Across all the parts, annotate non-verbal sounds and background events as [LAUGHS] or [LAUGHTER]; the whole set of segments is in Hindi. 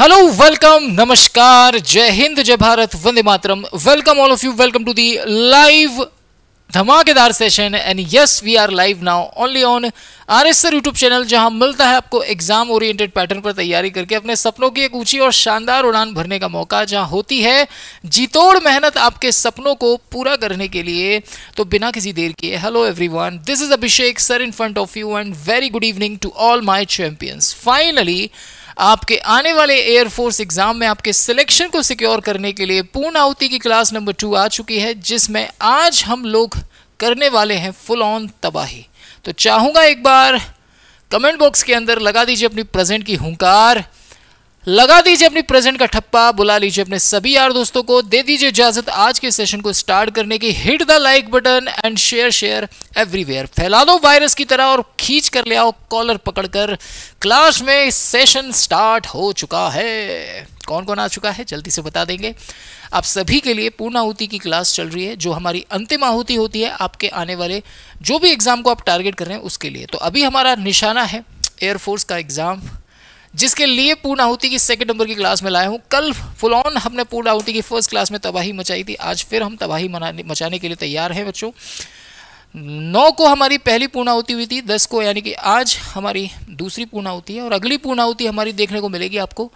हेलो वेलकम नमस्कार जय हिंद जय भारत वंदे मातरम welcome all of you welcome to the live धमाकेदार session and yes we are live now only on R S sir YouTube channel जहां मिलता है आपको एग्जाम ओरिएंटेड पैटर्न पर तैयारी करके अपने सपनों की एक ऊंची और शानदार उड़ान भरने का मौका जहां होती है जीतोड़ मेहनत आपके सपनों को पूरा करने के लिए तो बिना किसी देर किए hello everyone this is Abhishek sir in front of you and very good evening to all my champions finally आपके आने वाले एयरफोर्स एग्जाम में आपके सिलेक्शन को सिक्योर करने के लिए पूर्ण आहुति की क्लास नंबर टू आ चुकी है जिसमें आज हम लोग करने वाले हैं फुल ऑन तबाही तो चाहूँगा एक बार कमेंट बॉक्स के अंदर लगा दीजिए अपनी प्रेजेंट की हंकार लगा दीजिए अपनी प्रेजेंट का ठप्पा बुला लीजिए अपने सभी यार दोस्तों को दे दीजिए इजाजत आज के सेशन को स्टार्ट करने की hit the like button and share share everywhere फैला दो वायरस की तरह और खींच कर ले आओ कॉलर पकड़कर क्लास में सेशन स्टार्ट हो चुका है कौन कौन आ चुका है जल्दी से बता देंगे आप सभी के लिए पूर्ण आहुति की क्लास चल रही है जो हमारी अंतिम आहुति होती है आपके आने वाले जो भी एग्ज़ाम को आप टारगेट कर रहे हैं उसके लिए तो अभी हमारा निशाना है एयरफोर्स का एग्ज़ाम जिसके लिए पूर्ण आहुति की सेकंड नंबर की क्लास में लाया हूँ कल फुल ऑन हमने पूर्ण आहुति की फर्स्ट क्लास में तबाही मचाई थी आज फिर हम तबाही मचाने के लिए तैयार हैं बच्चों नौ को हमारी पहली आहुति हुई थी दस को यानी कि आज हमारी दूसरी पूर्णाहुति है और अगली पूर्णाहुति हमारी देखने को मिलेगी आपको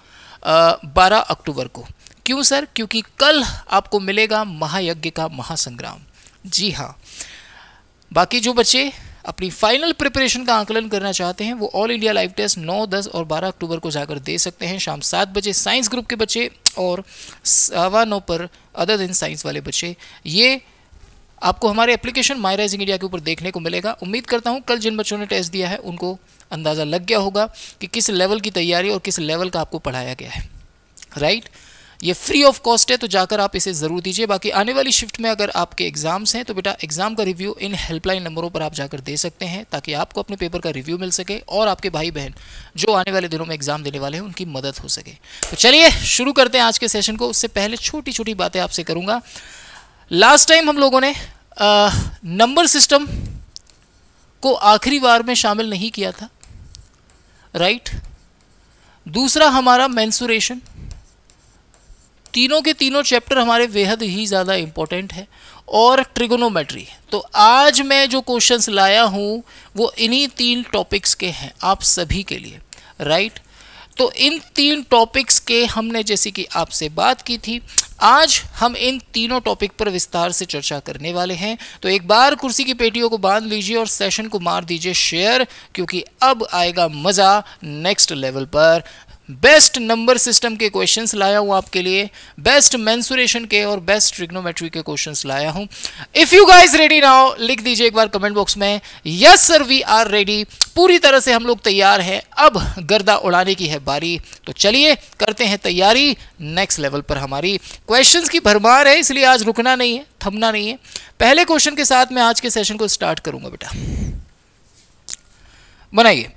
बारह अक्टूबर को क्यों सर क्योंकि कल आपको मिलेगा महायज्ञ का महासंग्राम जी हाँ बाकी जो बच्चे अपनी फाइनल प्रिपरेशन का आंकलन करना चाहते हैं वो ऑल इंडिया लाइव टेस्ट 9, 10 और 12 अक्टूबर को जाकर दे सकते हैं शाम सात बजे साइंस ग्रुप के बच्चे और सवा नौ पर अदर दिन साइंस वाले बच्चे ये आपको हमारे एप्लीकेशन माई राइजिंग इंडिया के ऊपर देखने को मिलेगा उम्मीद करता हूँ कल जिन बच्चों ने टेस्ट दिया है उनको अंदाज़ा लग गया होगा कि किस लेवल की तैयारी और किस लेवल का आपको पढ़ाया गया है राइट right? ये फ्री ऑफ कॉस्ट है तो जाकर आप इसे ज़रूर दीजिए बाकी आने वाली शिफ्ट में अगर आपके एग्ज़ाम्स हैं तो बेटा एग्ज़ाम का रिव्यू इन हेल्पलाइन नंबरों पर आप जाकर दे सकते हैं ताकि आपको अपने पेपर का रिव्यू मिल सके और आपके भाई बहन जो आने वाले दिनों में एग्ज़ाम देने वाले हैं उनकी मदद हो सके तो चलिए शुरू करते हैं आज के सेशन को उससे पहले छोटी छोटी बातें आपसे करूँगा लास्ट टाइम हम लोगों ने नंबर सिस्टम को आखिरी बार में शामिल नहीं किया था राइट right? दूसरा हमारा मैंसुरेशन तीनों के तीनों चैप्टर हमारे बेहद ही ज़्यादा इम्पोर्टेंट है और ट्रिगोनोमेट्री तो आज मैं जो क्वेश्चंस लाया हूँ वो इन्हीं तीन टॉपिक्स के हैं आप सभी के लिए राइट तो इन तीन टॉपिक्स के हमने जैसे कि आपसे बात की थी आज हम इन तीनों टॉपिक पर विस्तार से चर्चा करने वाले हैं तो एक बार कुर्सी की पेटियों को बांध लीजिए और सेशन को मार दीजिए शेयर क्योंकि अब आएगा मज़ा नेक्स्ट लेवल पर बेस्ट नंबर सिस्टम के क्वेश्चंस लाया हूँ आपके लिए बेस्ट मैंसुरेशन के और बेस्ट ट्रिग्नोमेट्री के क्वेश्चंस लाया हूँ if you guys ready now लिख दीजिए एक बार कमेंट बॉक्स में yes sir we are ready पूरी तरह से हम लोग तैयार हैं अब गर्दा उड़ाने की है बारी तो चलिए करते हैं तैयारी नेक्स्ट लेवल पर हमारी क्वेश्चंस की भरमार है इसलिए आज रुकना नहीं है थमना नहीं है पहले क्वेश्चन के साथ मैं आज के सेशन को स्टार्ट करूंगा बेटा बनाइए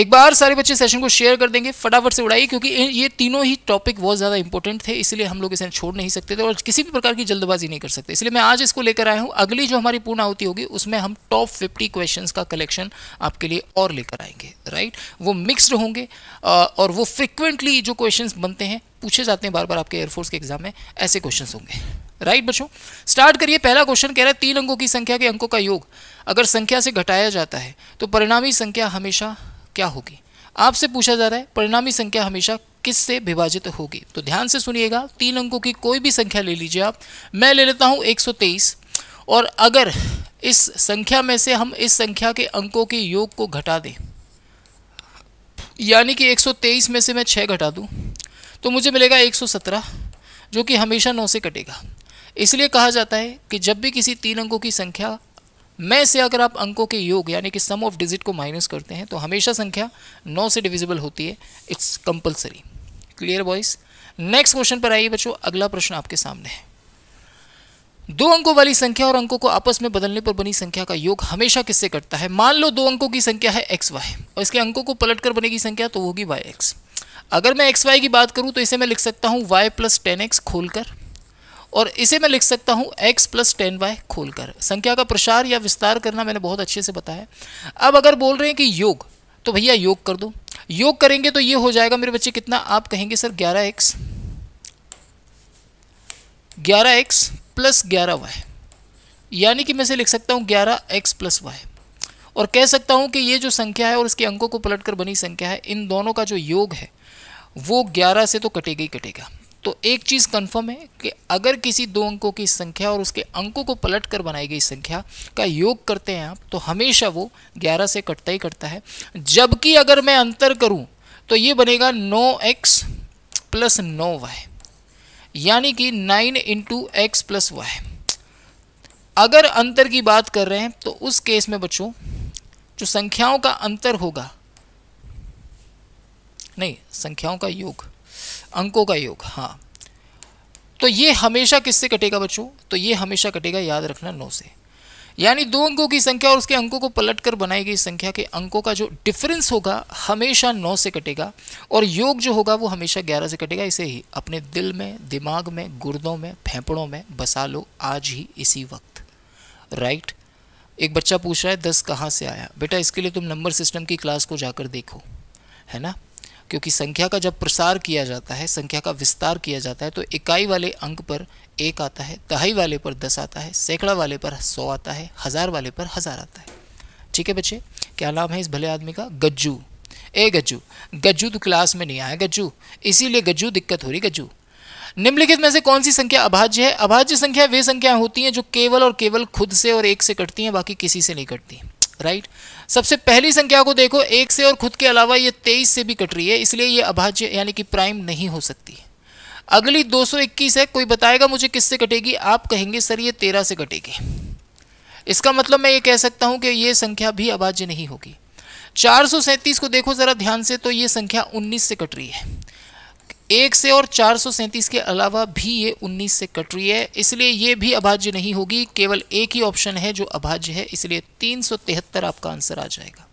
एक बार सारे बच्चे सेशन को शेयर कर देंगे फटाफट से उड़ाइए क्योंकि ये तीनों ही टॉपिक बहुत ज़्यादा इंपॉर्टेंट थे इसलिए हम लोग इसे छोड़ नहीं सकते थे और किसी भी प्रकार की जल्दबाजी नहीं कर सकते इसलिए मैं आज इसको लेकर आया हूँ अगली जो हमारी पूर्ण आहुति होगी उसमें हम टॉप फिफ्टी क्वेश्चन का कलेक्शन आपके लिए और लेकर आएंगे राइट वो मिक्सड होंगे और वो फ्रिक्वेंटली जो क्वेश्चन बनते हैं पूछे जाते हैं बार बार आपके एयरफोर्स के एग्जाम में ऐसे क्वेश्चन होंगे राइट बच्चों स्टार्ट करिए पहला क्वेश्चन कह रहा है तीन अंकों की संख्या के अंकों का योग अगर संख्या से घटाया जाता है तो परिणामी संख्या हमेशा क्या होगी आपसे पूछा जा रहा है परिणामी संख्या हमेशा किससे विभाजित होगी तो ध्यान से सुनिएगा तीन अंकों की कोई भी संख्या ले लीजिए आप मैं ले लेता हूँ एक और अगर इस संख्या में से हम इस संख्या के अंकों के योग को घटा दें यानी कि 123 में से मैं 6 घटा दूँ तो मुझे मिलेगा 117 जो कि हमेशा 9 से कटेगा इसलिए कहा जाता है कि जब भी किसी तीन अंकों की संख्या में से अगर आप अंकों के योग यानी कि सम ऑफ डिजिट को माइनस करते हैं तो हमेशा संख्या नौ से डिविजिबल होती है it's compulsory clear boys next question पर आइए बच्चों अगला प्रश्न आपके सामने है दो अंकों वाली संख्या और अंकों को आपस में बदलने पर बनी संख्या का योग हमेशा किससे कटता है मान लो दो अंकों की संख्या है एक्स वाई और इसके अंकों को पलट कर बनेगी संख्या तो होगी वाई एक्स अगर मैं एक्स वाई की बात करूं तो इसे मैं लिख सकता हूं वाई प्लस टेन एक्स खोलकर और इसे मैं लिख सकता हूँ x प्लस टेन वाई खोल कर संख्या का प्रसार या विस्तार करना मैंने बहुत अच्छे से बताया अब अगर बोल रहे हैं कि योग तो भैया योग कर दो योग करेंगे तो ये हो जाएगा मेरे बच्चे कितना आप कहेंगे सर ग्यारह एक्स ग्यारह एक्स प्लस ग्यारह वाई यानी कि मैं इसे लिख सकता हूँ ग्यारह एक्स प्लस वाई और कह सकता हूँ कि ये जो संख्या है और इसके अंकों को कर बनी संख्या है इन दोनों का जो योग है वो ग्यारह से तो कटेगा ही कटेगा तो एक चीज़ कंफर्म है कि अगर किसी दो अंकों की संख्या और उसके अंकों को पलट कर बनाई गई संख्या का योग करते हैं आप तो हमेशा वो 11 से कटता ही कटता है जबकि अगर मैं अंतर करूं तो ये बनेगा 9x एक्स प्लस नौ वाई यानी कि 9 इंटू एक्स प्लस वाई अगर अंतर की बात कर रहे हैं तो उस केस में बच्चों जो संख्याओं का अंतर होगा नहीं संख्याओं का योग अंकों का योग हाँ तो ये हमेशा किससे कटेगा बच्चों तो ये हमेशा कटेगा याद रखना नौ से यानी दो अंकों की संख्या और उसके अंकों को पलट कर बनाई गई संख्या के अंकों का जो डिफरेंस होगा हमेशा नौ से कटेगा और योग जो होगा वो हमेशा ग्यारह से कटेगा इसे ही अपने दिल में दिमाग में गुर्दों में फेंपड़ों में बसा लो आज ही इसी वक्त राइट एक बच्चा पूछ रहा है दस कहाँ से आया बेटा इसके लिए तुम नंबर सिस्टम की क्लास को जाकर देखो है ना क्योंकि संख्या का जब प्रसार किया जाता है संख्या का विस्तार किया जाता है तो इकाई वाले अंक पर एक आता है दहाई वाले पर दस आता है सैकड़ा वाले पर सौ आता है हज़ार वाले पर हज़ार आता है ठीक है बच्चे क्या नाम है इस भले आदमी का गज्जू ए गज्जू गज्जू तो क्लास में नहीं आया गज्जू इसीलिए गज्जू दिक्कत हो रही गज्जू निम्नलिखित में से कौन सी संख्या अभाज्य है अभाज्य संख्या वे संख्या होती हैं जो केवल और केवल खुद से और एक से कटती हैं बाकी किसी से नहीं कटती राइट सबसे पहली संख्या को देखो एक से और खुद के अलावा ये तेईस से भी कट रही है इसलिए ये अभाज्य यानी कि प्राइम नहीं हो सकती अगली 221 है कोई बताएगा मुझे किससे कटेगी आप कहेंगे सर ये तेरह से कटेगी इसका मतलब मैं ये कह सकता हूँ कि ये संख्या भी अभाज्य नहीं होगी चार को देखो ज़रा ध्यान से तो ये संख्या उन्नीस से कट रही है एक से और चार के अलावा भी ये 19 से कट रही है इसलिए ये भी अभाज्य नहीं होगी केवल एक ही ऑप्शन है जो अभाज्य है इसलिए 373 आपका आंसर आ जाएगा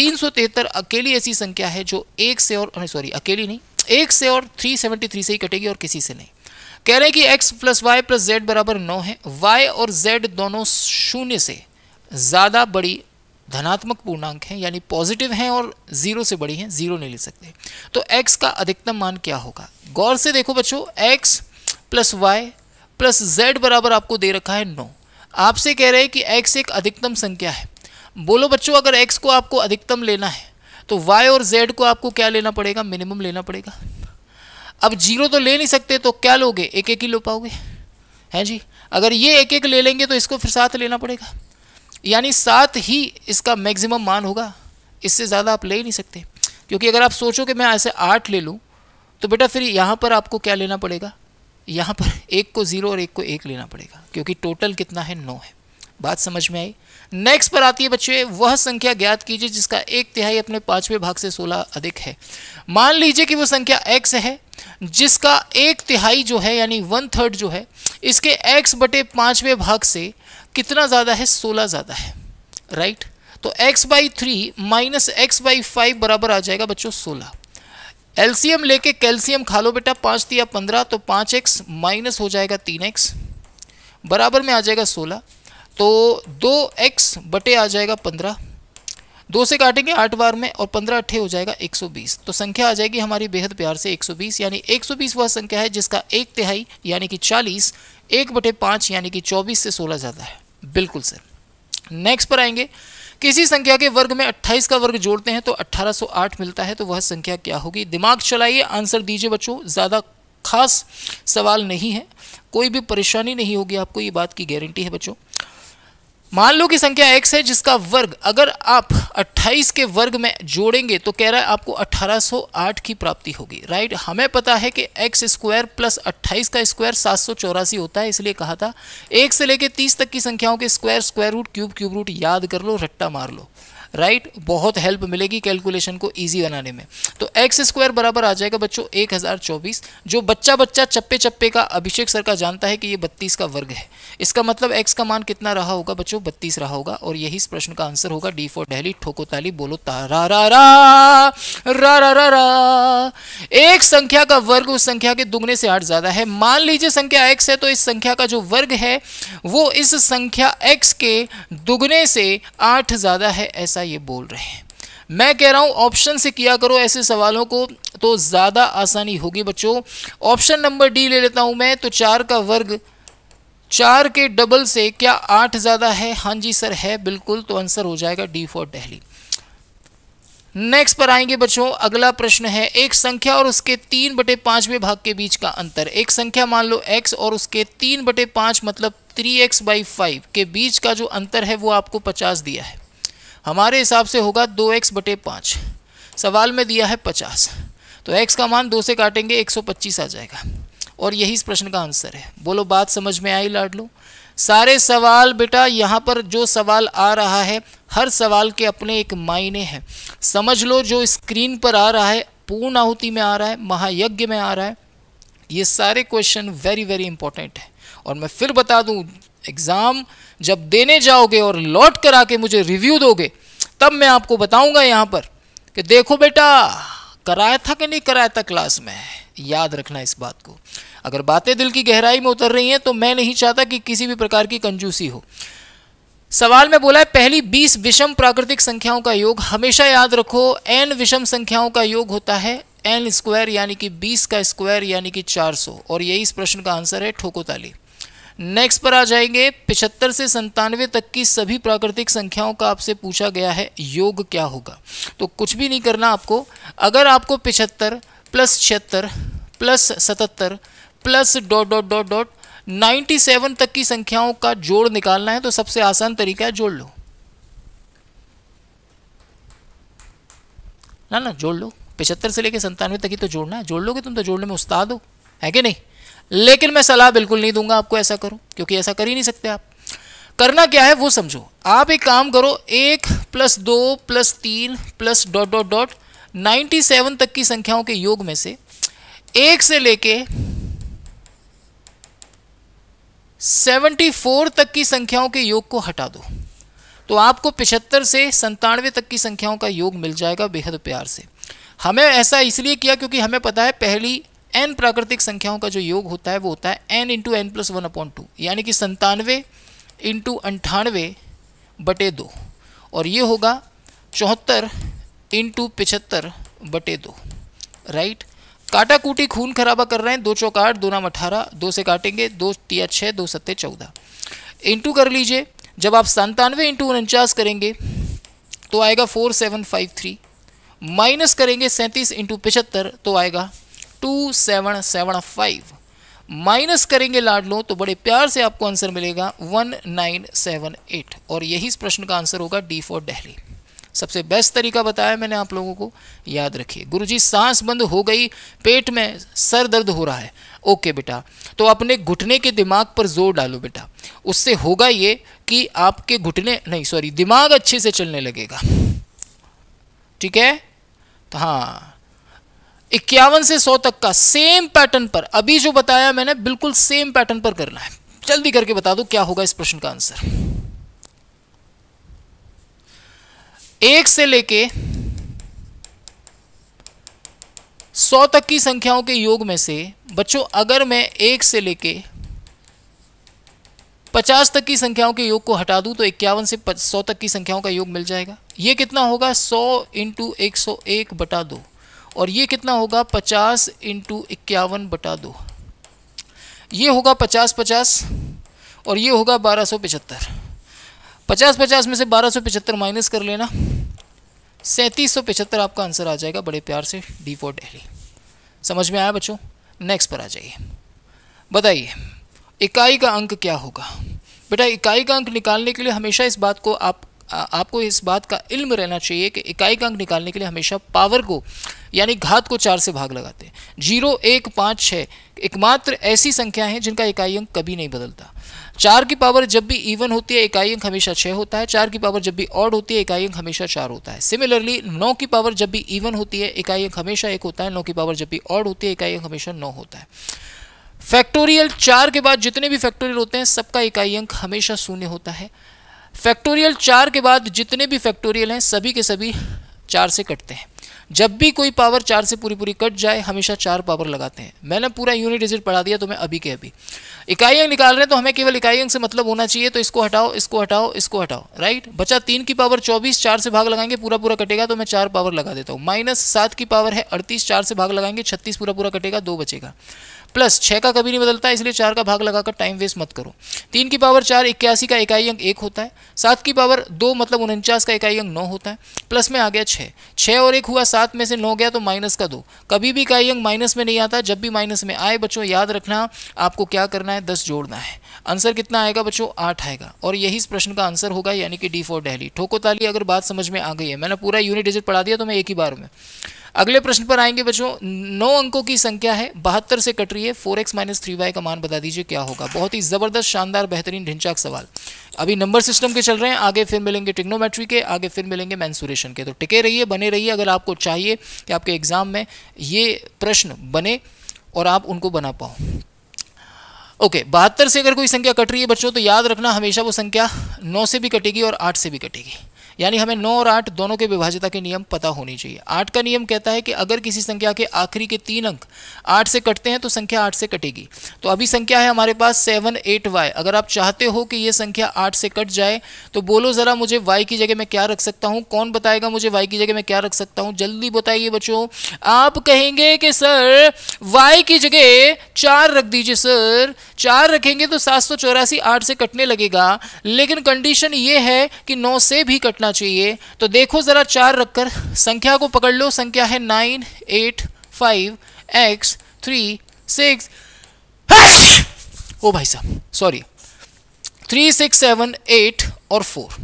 373 अकेली ऐसी संख्या है जो एक से और सॉरी अकेली नहीं एक से और 373 से ही कटेगी और किसी से नहीं कह रहे हैं कि x plus Y plus Z बराबर नौ है y और z दोनों शून्य से ज़्यादा बड़ी धनात्मक पूर्णांक हैं यानी पॉजिटिव हैं और ज़ीरो से बड़ी हैं ज़ीरो नहीं ले सकते तो एक्स का अधिकतम मान क्या होगा गौर से देखो बच्चों X plus Y plus Z बराबर आपको दे रखा है नो आपसे कह रहे हैं कि एक्स एक अधिकतम संख्या है बोलो बच्चों अगर एक्स को आपको अधिकतम लेना है तो वाई और जेड को आपको क्या लेना पड़ेगा मिनिमम लेना पड़ेगा अब जीरो तो ले नहीं सकते तो क्या लोगे एक एक ही लो पाओगे हैं जी अगर ये एक एक ले लेंगे तो इसको फिर साथ लेना पड़ेगा यानी सात ही इसका मैक्सिमम मान होगा इससे ज़्यादा आप ले ही नहीं सकते क्योंकि अगर आप सोचो कि मैं ऐसे आठ ले लूँ तो बेटा फिर यहाँ पर आपको क्या लेना पड़ेगा यहाँ पर एक को ज़ीरो और एक को एक लेना पड़ेगा क्योंकि टोटल कितना है नौ है बात समझ में आई नेक्स्ट पर आती है बच्चे वह संख्या ज्ञात कीजिए जिसका एक तिहाई अपने पाँचवें भाग से सोलह अधिक है मान लीजिए कि वह संख्या एक्स है जिसका एक तिहाई जो है यानी वन थर्ड जो है इसके एक्स बटे पाँचवें भाग से कितना ज़्यादा है सोलह ज़्यादा है राइट तो x by three minus X by five बराबर आ जाएगा बच्चों सोलह एल्सियम लेके कैल्सियम खा लो बेटा पाँच दिया पंद्रह तो पाँच एक्स माइनस हो जाएगा तीन एक्स बराबर में आ जाएगा सोलह तो दो एक्स बटे आ जाएगा पंद्रह दो से काटेंगे आठ बार में और पंद्रह अट्ठे हो जाएगा एक सौ बीस तो संख्या आ जाएगी हमारी बेहद प्यार से एक सौ बीस यानी एक सौ बीस वह संख्या है जिसका एक तिहाई यानी कि चालीस एक बटे पाँच यानी कि चौबीस से सोलह ज़्यादा है बिल्कुल सर नेक्स्ट पर आएंगे किसी संख्या के वर्ग में 28 का वर्ग जोड़ते हैं तो 1808 मिलता है तो वह संख्या क्या होगी दिमाग चलाइए आंसर दीजिए बच्चों ज़्यादा खास सवाल नहीं है कोई भी परेशानी नहीं होगी आपको ये बात की गारंटी है बच्चों मान लो कि संख्या x है जिसका वर्ग अगर आप 28 के वर्ग में जोड़ेंगे तो कह रहा है आपको 1808 की प्राप्ति होगी राइट हमें पता है कि एक्स स्क्वायर प्लस अट्ठाईस का स्क्वायर सात होता है इसलिए कहा था एक से लेकर 30 तक की संख्याओं के square square root cube cube root याद कर लो रट्टा मार लो राइट बहुत हेल्प मिलेगी कैलकुलेशन को ईजी बनाने में तो एक्स स्क्वायर बराबर आ जाएगा बच्चों एक हज़ार चौबीस जो बच्चा बच्चा चप्पे चप्पे का अभिषेक सर का जानता है कि ये बत्तीस का वर्ग है इसका मतलब एक्स का मान कितना रहा होगा बच्चों बत्तीस रहा होगा और यही इस प्रश्न का आंसर होगा डी फॉर डेहली ठोको ताली बोलो तारा रा रा रा रा रा रा एक संख्या का वर्ग उस संख्या के दुगने से आठ ज़्यादा है मान लीजिए संख्या एक्स है तो इस संख्या का जो वर्ग है वो इस संख्या एक्स के दुगने से आठ ज़्यादा है ऐसा ज़्यादा ये बोल रहे हैं मैं कह रहा हूँ ऑप्शन से किया करो ऐसे सवालों को तो ज़्यादा आसानी होगी बच्चों ऑप्शन नंबर डी ले लेता हूँ मैं तो चार का वर्ग चार के डबल से क्या आठ ज़्यादा है हाँ जी सर है बिल्कुल तो आंसर हो जाएगा डी फॉर डेहली नेक्स्ट पर आएंगे बच्चों अगला प्रश्न है एक संख्या और उसके तीन बटे पाँचवें भाग के बीच का अंतर एक संख्या मान लो एक्स और उसके तीन बटे पाँच मतलब थ्री एक्स बाई फाइव के बीच का जो अंतर है वो आपको पचास दिया है हमारे हिसाब से होगा दो एक्स बटे पाँच सवाल में दिया है पचास तो एक्स का मान दो से काटेंगे एक सौ पच्चीस आ जाएगा और यही इस प्रश्न का आंसर है बोलो बात समझ में आई लाड लो सारे सवाल बेटा यहाँ पर जो सवाल आ रहा है हर सवाल के अपने एक मायने हैं समझ लो जो स्क्रीन पर आ रहा है पूर्ण आहुति में आ रहा है महायज्ञ में आ रहा है ये सारे क्वेश्चन वेरी वेरी इंपॉर्टेंट है और मैं फिर बता दूँ एग्ज़ाम जब देने जाओगे और लौट कर आके मुझे रिव्यू दोगे तब मैं आपको बताऊंगा यहां पर कि देखो बेटा कराया था कि नहीं कराया था क्लास में याद रखना इस बात को अगर बातें दिल की गहराई में उतर रही हैं तो मैं नहीं चाहता कि किसी भी प्रकार की कंजूसी हो सवाल में बोला है पहली 20 विषम प्राकृतिक संख्याओं का योग हमेशा याद रखो एन विषम संख्याओं का योग होता है एन स्क्वायर यानी कि 20 का स्क्वायर यानी कि 400 और यही इस प्रश्न का आंसर है ठोको ताली नेक्स्ट पर आ जाएंगे पिछहत्तर से संतानवे तक की सभी प्राकृतिक संख्याओं का आपसे पूछा गया है योग क्या होगा तो कुछ भी नहीं करना आपको अगर आपको पिछहत्तर प्लस छिहत्तर प्लस सतहत्तर plus dot dot dot dot seven तक की संख्याओं का जोड़ निकालना है तो सबसे आसान तरीका है जोड़ लो ना ना जोड़ लो पिछहत्तर से लेकर संतानवे तक ही तो जोड़ना है जोड़ लोगे तुम तो जोड़ने में उस्ताद हो है कि नहीं लेकिन मैं सलाह बिल्कुल नहीं दूंगा आपको ऐसा करो क्योंकि ऐसा कर ही नहीं सकते आप करना क्या है वो समझो आप एक काम करो एक प्लस दो प्लस तीन plus dot dot dot ninety seven तक की संख्याओं के योग में से एक से लेके सेवेंटी फोर तक की संख्याओं के योग को हटा दो तो आपको पिछहत्तर से संतानवे तक की संख्याओं का योग मिल जाएगा बेहद प्यार से हमें ऐसा इसलिए किया क्योंकि हमें पता है पहली एन प्राकृतिक संख्याओं का जो योग होता है वो होता है N into N plus one upon two यानी कि संतानवे इंटू अंठानवे बटे दो और ये होगा चौहत्तर इंटू पिचहत्तर बटे दो राइट काटा कूटी खून खराबा कर रहे हैं दो चौकाठ आठ दो नाम अठारह दो से काटेंगे दो तिया छः दो सत्ते चौदह इंटू कर लीजिए जब आप संतानवे इंटू उनचास करेंगे तो आएगा four seven five three minus करेंगे सैंतीस इंटू पिचहत्तर तो आएगा two seven seven five minus करेंगे लाडलो तो बड़े प्यार से आपको आंसर मिलेगा वन नाइन सेवन एट और यही इस प्रश्न का आंसर होगा डी फॉर डेहली सबसे बेस्ट तरीका बताया मैंने आप लोगों को याद रखिए गुरुजी सांस बंद हो गई पेट में सर दर्द हो रहा है ओके बेटा तो अपने घुटने के दिमाग पर जोर डालो बेटा उससे होगा ये कि आपके घुटने नहीं सॉरी दिमाग अच्छे से चलने लगेगा ठीक है तो हाँ इक्यावन से सौ तक का सेम पैटर्न पर अभी जो बताया मैंने बिल्कुल सेम पैटर्न पर करना है जल्दी करके बता दो क्या होगा इस प्रश्न का आंसर एक से लेके सौ तक की संख्याओं के योग में से बच्चों अगर मैं एक से लेके पचास तक की संख्याओं के योग को हटा दूं तो इक्यावन से सौ तक की संख्याओं का योग मिल जाएगा यह कितना होगा सौ इंटू एक सौ एक बटा दो और ये कितना होगा पचास इंटू इक्यावन बटा दो ये होगा पचास पचास और ये होगा बारह सौ पचहत्तर पचास पचास में से बारह सौ पचहत्तर माइनस कर लेना सैंतीस सौ पचहत्तर आपका आंसर आ जाएगा बड़े प्यार से डी फोर डेहरी समझ में आया बच्चों नेक्स्ट पर आ जाइए बताइए इकाई का अंक क्या होगा बेटा इकाई का अंक निकालने के लिए हमेशा इस बात को आप आपको इस बात का इल्म रहना चाहिए कि इकाई का अंक निकालने के लिए हमेशा पावर को यानी घात को चार से भाग लगाते हैं जीरो एक पाँच छः एकमात्र ऐसी संख्या है जिनका इकाई अंक कभी नहीं बदलता चार की पावर जब भी इवन होती है इकाई अंक हमेशा छः होता है चार की पावर जब भी ऑड होती है इकाई अंक हमेशा चार होता है सिमिलरली नौ की पावर जब भी इवन होती है इकाई अंक हमेशा एक होता है नौ की पावर जब भी ऑड होती है इकाई अंक हमेशा नौ होता है फैक्टोरियल चार के बाद जितने भी फैक्टोरियल होते हैं सबका इकाई अंक हमेशा शून्य होता है फैक्टोरियल चार के बाद जितने भी फैक्टोरियल हैं सभी के सभी चार से कटते हैं जब भी कोई पावर चार से पूरी पूरी कट जाए हमेशा चार पावर लगाते हैं मैंने पूरा यूनिट डिजिट पढ़ा दिया तो मैं अभी के अभी इकाई अंग निकाल रहे हैं तो हमें केवल इकाई अंग से मतलब होना चाहिए तो इसको हटाओ इसको हटाओ इसको हटाओ राइट बचा तीन की पावर चौबीस चार से भाग लगाएंगे पूरा पूरा कटेगा तो मैं चार पावर लगा देता हूँ माइनस सात की पावर है अड़तीस चार से भाग लगाएंगे छत्तीस पूरा पूरा कटेगा दो बचेगा प्लस छः का कभी नहीं बदलता इसलिए चार का भाग लगाकर टाइम वेस्ट मत करो तीन की पावर चार इक्यासी का इकाई अंक एक होता है सात की पावर दो मतलब उनचास का इकाई अंक नौ होता है प्लस में आ गया छः छः और एक हुआ सात में से नौ गया तो माइनस का दो कभी भी इकाई अंक माइनस में नहीं आता जब भी माइनस में आए बच्चों याद रखना आपको क्या करना है दस जोड़ना है आंसर कितना आएगा बच्चों आठ आएगा और यही इस प्रश्न का आंसर होगा यानी कि डी फॉर डेली ठोको ताली अगर बात समझ में आ गई है मैंने पूरा यूनिट डिजिट पढ़ा दिया तो मैं एक ही बार में अगले प्रश्न पर आएंगे बच्चों नौ अंकों की संख्या है बहत्तर से कट रही है four x minus three y का मान बता दीजिए क्या होगा बहुत ही ज़बरदस्त शानदार बेहतरीन ढिंचाक सवाल अभी नंबर सिस्टम के चल रहे हैं आगे फिर मिलेंगे टिग्नोमेट्री के आगे फिर मिलेंगे मैंसुरेशन के तो टिके रहिए बने रहिए अगर आपको चाहिए कि आपके एग्ज़ाम में ये प्रश्न बने और आप उनको बना पाओ ओके okay, बहत्तर से अगर कोई संख्या कट रही है बच्चों तो याद रखना हमेशा वो संख्या नौ से भी कटेगी और आठ से भी कटेगी यानी हमें नौ और आठ दोनों के विभाज्यता के नियम पता होनी चाहिए आठ का नियम कहता है कि अगर किसी संख्या के आखिरी के तीन अंक आठ से कटते हैं तो संख्या आठ से कटेगी तो अभी संख्या है हमारे पास सेवन एट वाई अगर आप चाहते हो कि ये संख्या आठ से कट जाए तो बोलो ज़रा मुझे वाई की जगह मैं क्या रख सकता हूँ कौन बताएगा मुझे वाई की जगह मैं क्या रख सकता हूँ जल्दी बताइए बच्चों आप कहेंगे कि सर वाई की जगह चार रख दीजिए सर चार रखेंगे तो सात सौ चौरासी आठ से कटने लगेगा लेकिन कंडीशन ये है कि नौ से भी कटना कटना चाहिए तो देखो ज़रा चार रखकर संख्या को पकड़ लो संख्या है nine eight five x three six ओ भाई साहब sorry three six seven eight और फोर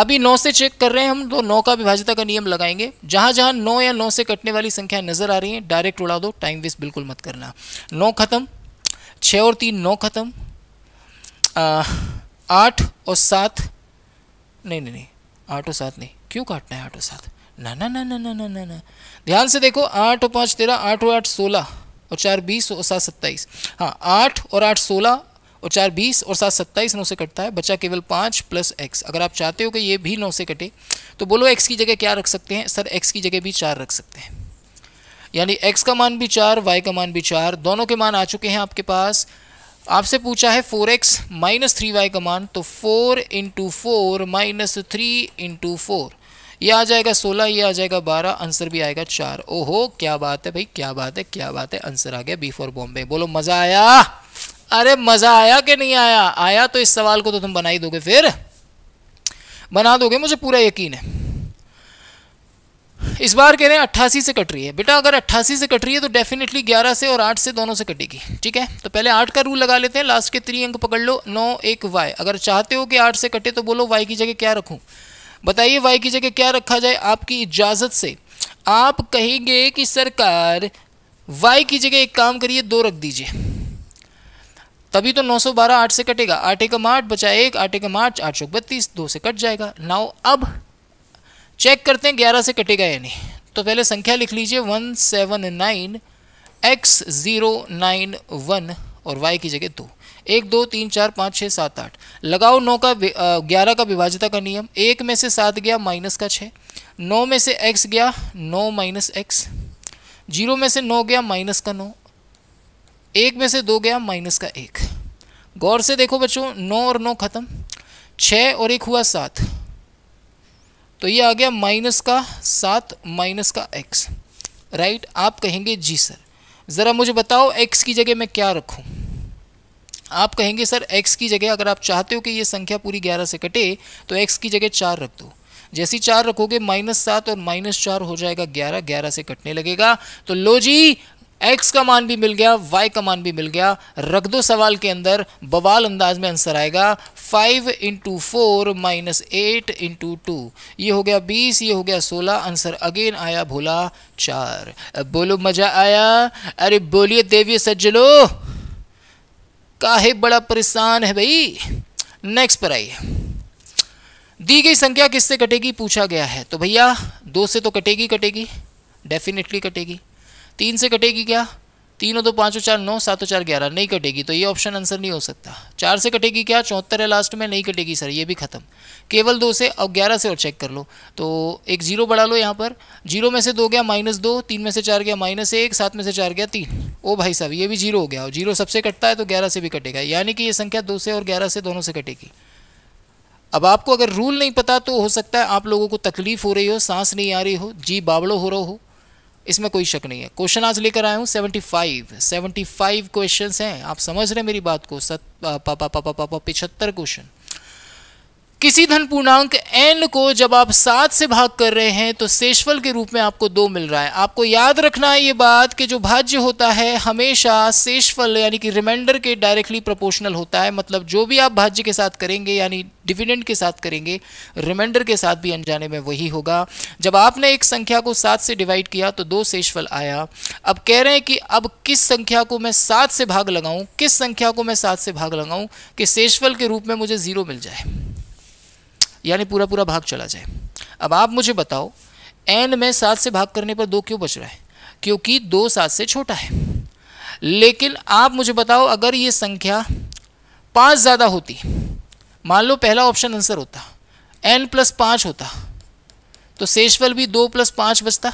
अभी नौ से चेक कर रहे हैं हम तो नौ का विभाजिता का नियम लगाएंगे जहां जहां नौ या नौ से कटने वाली संख्या नज़र आ रही है डायरेक्ट उड़ा दो टाइम वेस्ट बिल्कुल मत करना नौ खत्म छ और तीन नौ खत्म आठ और सात नहीं नहीं नहीं आठ और सात नहीं क्यों काटना है आठ और सात ना ना ना ना ना ना ना ना ध्यान से देखो आठ और पाँच तेरह आठ और आठ सोलह और चार बीस और सात सत्ताईस हाँ आठ और आठ सोलह और चार बीस और सात सत्ताईस नौ से कटता है बचा केवल पाँच प्लस एक्स अगर आप चाहते हो कि ये भी नौ से कटे तो बोलो एक्स की जगह क्या रख सकते हैं सर एक्स की जगह भी चार रख सकते हैं यानी एक्स का मान भी चार वाई का मान भी चार दोनों के मान आ चुके हैं आपके पास आपसे पूछा है four x minus three y का मान तो four into four minus three into four यह आ जाएगा सोलह ये आ जाएगा बारह आंसर भी आएगा चार ओहो क्या बात है भाई क्या बात है क्या बात है आंसर आ गया बी फॉर बॉम्बे बोलो मज़ा आया अरे मज़ा आया कि नहीं आया आया तो इस सवाल को तो तुम बना ही दोगे फिर बना दोगे मुझे पूरा यकीन है इस बार कह रहे हैं अट्ठासी से कट रही है बेटा अगर अट्ठासी से कट रही है तो डेफिनेटली ग्यारह से और आठ से दोनों से कटेगी ठीक है तो पहले आठ का रूल लगा लेते हैं लास्ट के त्री अंक पकड़ लो नौ एक वाई अगर चाहते हो कि आठ से कटे तो बोलो वाई की जगह क्या रखूँ बताइए वाई की जगह क्या रखा जाए आपकी इजाज़त से आप कहेंगे कि सरकार वाई की जगह एक काम करिए दो रख दीजिए तभी तो 912 आठ से कटेगा आठ एकम आठ बचा एक आठ एकम आठ आठ सौ बत्तीस दो से कट जाएगा नाउ अब चेक करते हैं ग्यारह से कटेगा या नहीं तो पहले संख्या लिख लीजिए one seven nine x zero nine one और वाई की जगह दो एक दो तीन चार पाँच छः सात आठ लगाओ नौ का ग्यारह का विभाजता का नियम एक में से सात गया माइनस का छः नौ में से एक्स गया नौ माइनस एक्स जीरो में से नौ गया माइनस का नौ एक में से दो गया माइनस का एक गौर से देखो बच्चों नौ और नौ ख़त्म छः और एक हुआ सात तो ये आ गया माइनस का सात माइनस का एक्स राइट आप कहेंगे जी सर ज़रा मुझे बताओ एक्स की जगह मैं क्या रखूँ आप कहेंगे सर एक्स की जगह अगर आप चाहते हो कि ये संख्या पूरी ग्यारह से कटे तो एक्स की जगह चार रख दो जैसी चार रखोगे माइनस सात और माइनस चार हो जाएगा ग्यारह ग्यारह से कटने लगेगा तो लो जी एक्स का मान भी मिल गया वाई का मान भी मिल गया रख दो सवाल के अंदर बवाल अंदाज में आंसर आएगा five into four minus eight into two ये हो गया बीस ये हो गया सोलह आंसर अगेन आया भोला चार अब बोलो मज़ा आया अरे बोलिए देवी सज्जलो काहे बड़ा परेशान है भाई नेक्स्ट पर आइए दी गई संख्या किससे कटेगी पूछा गया है तो भैया दो से तो कटेगी कटेगी डेफिनेटली कटेगी तीन से कटेगी क्या तीनों दो पाँचों चार नौ सातों चार ग्यारह नहीं कटेगी तो ये ऑप्शन आंसर नहीं हो सकता चार से कटेगी क्या चौहत्तर है लास्ट में नहीं कटेगी सर ये भी ख़त्म केवल दो से अब ग्यारह से और चेक कर लो तो एक जीरो बढ़ा लो यहाँ पर जीरो में से दो गया माइनस दो तीन में से चार गया माइनस एक सात में से चार गया तीन ओ भाई साहब ये भी जीरो हो गया और जीरो सबसे कटता है तो ग्यारह से भी कटेगा यानी कि ये संख्या दो से और ग्यारह से दोनों से कटेगी अब आपको अगर रूल नहीं पता तो हो सकता है आप लोगों को तकलीफ हो रही हो सांस नहीं आ रही हो जी बावड़ो हो रहा हो इसमें कोई शक नहीं है क्वेश्चन आज लेकर आया हूँ seventy five seventy five question हैं आप समझ रहे हैं मेरी बात को सत पिछहत्तर क्वेश्चन किसी धन पूर्णांक एन को जब आप सात से भाग कर रहे हैं तो शेषफल के रूप में आपको दो मिल रहा है आपको याद रखना है ये बात कि जो भाज्य होता है हमेशा शेषफल यानी कि रिमाइंडर के डायरेक्टली प्रोपोर्शनल होता है मतलब जो भी आप भाज्य के साथ करेंगे यानी डिविडेंड के साथ करेंगे रिमाइंडर के साथ भी अनजाने में वही होगा जब आपने एक संख्या को सात से डिवाइड किया तो दो शेषफल आया अब कह रहे हैं कि अब किस संख्या को मैं सात से भाग लगाऊँ किस संख्या को मैं सात से भाग लगाऊँ कि शेषफल के रूप में मुझे ज़ीरो मिल जाए यानी पूरा पूरा भाग चला जाए अब आप मुझे बताओ एन में सात से भाग करने पर दो क्यों बच रहा है क्योंकि दो सात से छोटा है लेकिन आप मुझे बताओ अगर ये संख्या पाँच ज़्यादा होती मान लो पहला ऑप्शन आंसर होता एन प्लस पाँच होता तो शेषफल भी दो प्लस पाँच बचता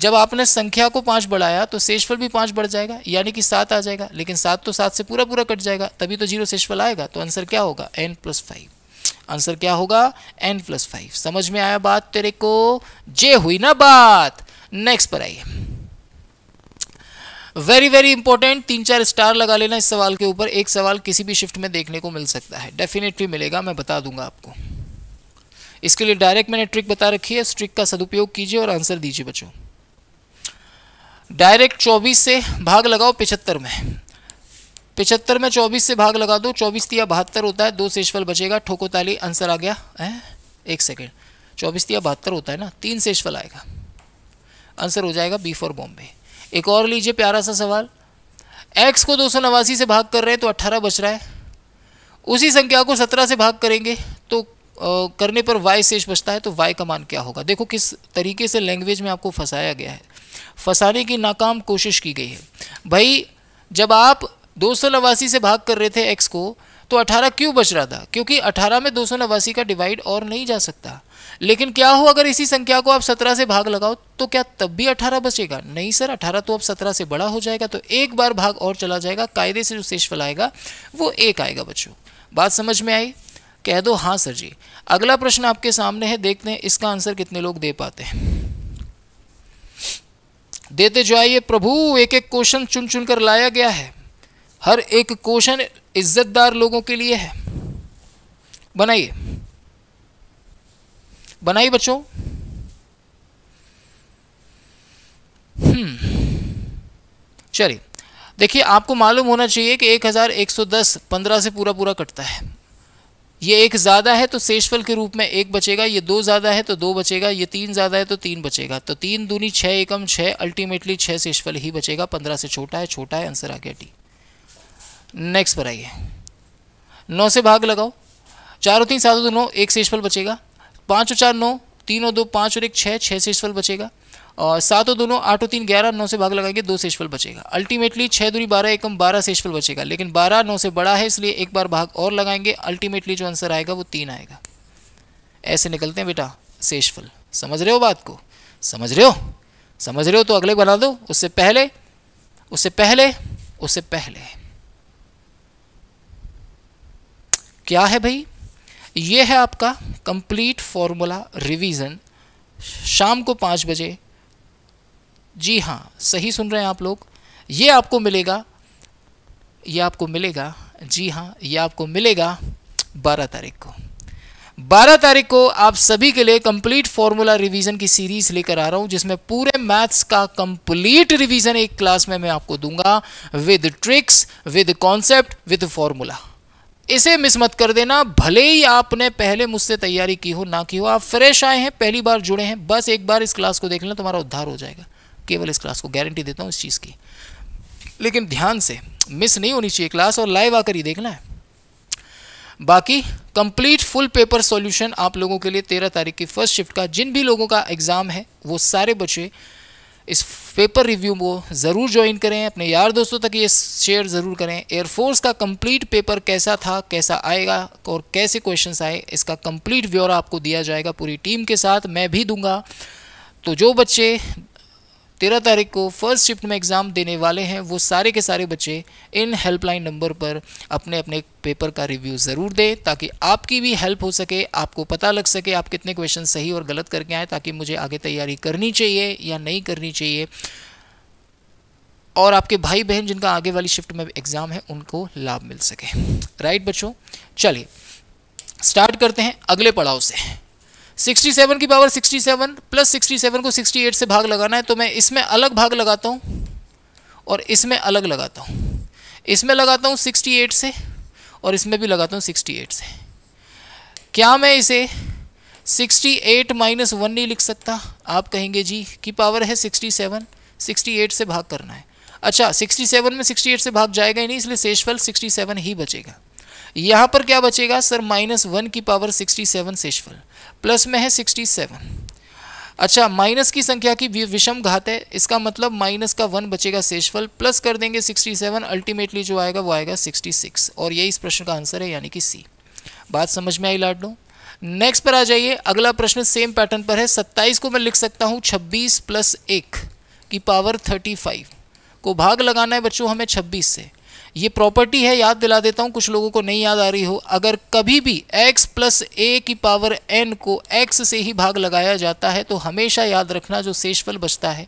जब आपने संख्या को पाँच बढ़ाया तो शेषफल भी पाँच बढ़ जाएगा यानी कि सात आ जाएगा लेकिन सात तो सात से पूरा पूरा कट जाएगा तभी तो जीरो शेषफल आएगा तो आंसर क्या होगा एन प्लस फाइव आंसर क्या होगा एन प्लस फाइव समझ में आया बात तेरे को जे हुई ना बात नेक्स्ट पर आइए वेरी वेरी इंपॉर्टेंट तीन चार स्टार लगा लेना इस सवाल के ऊपर एक सवाल किसी भी शिफ्ट में देखने को मिल सकता है डेफिनेटली मिलेगा मैं बता दूंगा आपको इसके लिए डायरेक्ट मैंने ट्रिक बता रखी है इस ट्रिक का सदुपयोग कीजिए और आंसर दीजिए बच्चों डायरेक्ट 24 से भाग लगाओ 75 में पिछहत्तर में चौबीस से भाग लगा दो चौबीस तिया बहत्तर होता है दो शेषफल बचेगा ठोको ताली आंसर आ गया है एक सेकेंड चौबीस तिया बहत्तर होता है ना तीन शेषफल आएगा आंसर हो जाएगा बी फॉर बॉम्बे एक और लीजिए प्यारा सा सवाल एक्स को दो से भाग कर रहे हैं तो अट्ठारह बच रहा है उसी संख्या को सत्रह से भाग करेंगे तो करने पर वाई शेष बचता है तो वाई का मान क्या होगा देखो किस तरीके से लैंग्वेज में आपको फंसाया गया है फंसाने की नाकाम कोशिश की गई है भाई जब आप दो से भाग कर रहे थे एक्स को तो 18 क्यों बच रहा था क्योंकि 18 में दो का डिवाइड और नहीं जा सकता लेकिन क्या हो अगर इसी संख्या को आप 17 से भाग लगाओ तो क्या तब भी 18 बचेगा नहीं सर 18 तो अब 17 से बड़ा हो जाएगा तो एक बार भाग और चला जाएगा कायदे से जो शेषफल आएगा वो एक आएगा बच्चों बात समझ में आई कह दो हाँ सर जी अगला प्रश्न आपके सामने है देखते हैं इसका आंसर कितने लोग दे पाते हैं देते जाइए प्रभु एक एक क्वेश्चन चुन चुन कर लाया गया है हर एक क्वेश्चन इज्जतदार लोगों के लिए है बनाइए बनाइए बच्चों हम्म। चलिए देखिए आपको मालूम होना चाहिए कि 1110 15 से पूरा पूरा कटता है ये एक ज़्यादा है तो शेषफल के रूप में एक बचेगा ये दो ज़्यादा है तो दो बचेगा ये तीन ज़्यादा है तो तीन बचेगा तो तीन दूनी छः एकम छः अल्टीमेटली छः शेषफल ही बचेगा पंद्रह से छोटा है छोटा है आंसर आ गया टी नेक्स्ट पर आइए नौ से भाग लगाओ चारों तीन सातों दो नौ एक शेषफल बचेगा पाँच और चार नौ तीन और दो पाँच और एक छः छः शेषफल बचेगा और सात और दोनों आठ और तीन ग्यारह नौ से भाग लगाएंगे दो शेषफल बचेगा अल्टीमेटली छः दूरी बारह एकम बारह शेषफल बचेगा लेकिन बारह नौ से बड़ा है इसलिए एक बार भाग और लगाएंगे अल्टीमेटली जो आंसर आएगा वो तीन आएगा ऐसे निकलते हैं बेटा सेशफल समझ रहे हो बात को समझ रहे हो समझ रहे हो तो अगले बना दो उससे पहले उससे पहले उससे पहले क्या है भाई ये है आपका कंप्लीट फॉर्मूला रिवीजन शाम को पाँच बजे जी हाँ सही सुन रहे हैं आप लोग ये आपको मिलेगा ये आपको मिलेगा जी हाँ ये आपको मिलेगा बारह तारीख को बारह तारीख को आप सभी के लिए कंप्लीट फॉर्मूला रिवीजन की सीरीज लेकर आ रहा हूं जिसमें पूरे मैथ्स का कंप्लीट रिवीजन एक क्लास में मैं आपको दूंगा with tricks with concept with formula इसे मिस मत कर देना भले ही आपने पहले मुझसे तैयारी की हो ना की हो आप फ्रेश आए हैं पहली बार जुड़े हैं बस एक बार इस क्लास को देख लेना तुम्हारा उद्धार हो जाएगा केवल इस क्लास को गारंटी देता हूँ इस चीज़ की लेकिन ध्यान से मिस नहीं होनी चाहिए क्लास और लाइव आकर ही देखना है बाकी कंप्लीट फुल पेपर सॉल्यूशन आप लोगों के लिए तेरह तारीख की फर्स्ट शिफ्ट का जिन भी लोगों का एग्ज़ाम है वो सारे बच्चे इस पेपर रिव्यू वो ज़रूर ज्वाइन करें अपने यार दोस्तों तक ये शेयर ज़रूर करें एयरफोर्स का कंप्लीट पेपर कैसा था कैसा आएगा और कैसे क्वेश्चंस आए इसका कंप्लीट ब्यौरा आपको दिया जाएगा पूरी टीम के साथ मैं भी दूंगा तो जो बच्चे तेरह तारीख को फर्स्ट शिफ्ट में एग्ज़ाम देने वाले हैं वो सारे के सारे बच्चे इन हेल्पलाइन नंबर पर अपने अपने पेपर का रिव्यू ज़रूर दें ताकि आपकी भी हेल्प हो सके आपको पता लग सके आप कितने क्वेश्चन सही और गलत करके आएँ ताकि मुझे आगे तैयारी करनी चाहिए या नहीं करनी चाहिए और आपके भाई बहन जिनका आगे वाली शिफ्ट में एग्ज़ाम है उनको लाभ मिल सके राइट बच्चों चलिए स्टार्ट करते हैं अगले पड़ाव से 67 की पावर 67 प्लस 67 को 68 से भाग लगाना है तो मैं इसमें अलग भाग लगाता हूँ और इसमें अलग लगाता हूँ इसमें लगाता हूँ 68 से और इसमें भी लगाता हूँ 68 से क्या मैं इसे 68 माइनस वन नहीं लिख सकता आप कहेंगे जी की पावर है 67 68 से भाग करना है अच्छा 67 में 68 से भाग जाएगा ही नहीं इसलिए शेषफल 67 ही बचेगा यहाँ पर क्या बचेगा सर माइनस वन की पावर सिक्सटी सेवन सेशफल प्लस में है सिक्सटी सेवन अच्छा माइनस की संख्या की विषम घात है इसका मतलब माइनस का वन बचेगा शेषफल प्लस कर देंगे सिक्सटी सेवन अल्टीमेटली जो आएगा वो आएगा सिक्सटी सिक्स और यही इस प्रश्न का आंसर है यानी कि सी बात समझ में आई लाडो नेक्स्ट पर आ जाइए अगला प्रश्न सेम पैटर्न पर है सत्ताईस को मैं लिख सकता हूँ छब्बीस प्लस एक की पावर थर्टी फाइव को भाग लगाना है बच्चों हमें छब्बीस से ये प्रॉपर्टी है याद दिला देता हूँ कुछ लोगों को नहीं याद आ रही हो अगर कभी भी x प्लस ए की पावर n को x से ही भाग लगाया जाता है तो हमेशा याद रखना जो शेषफल बचता है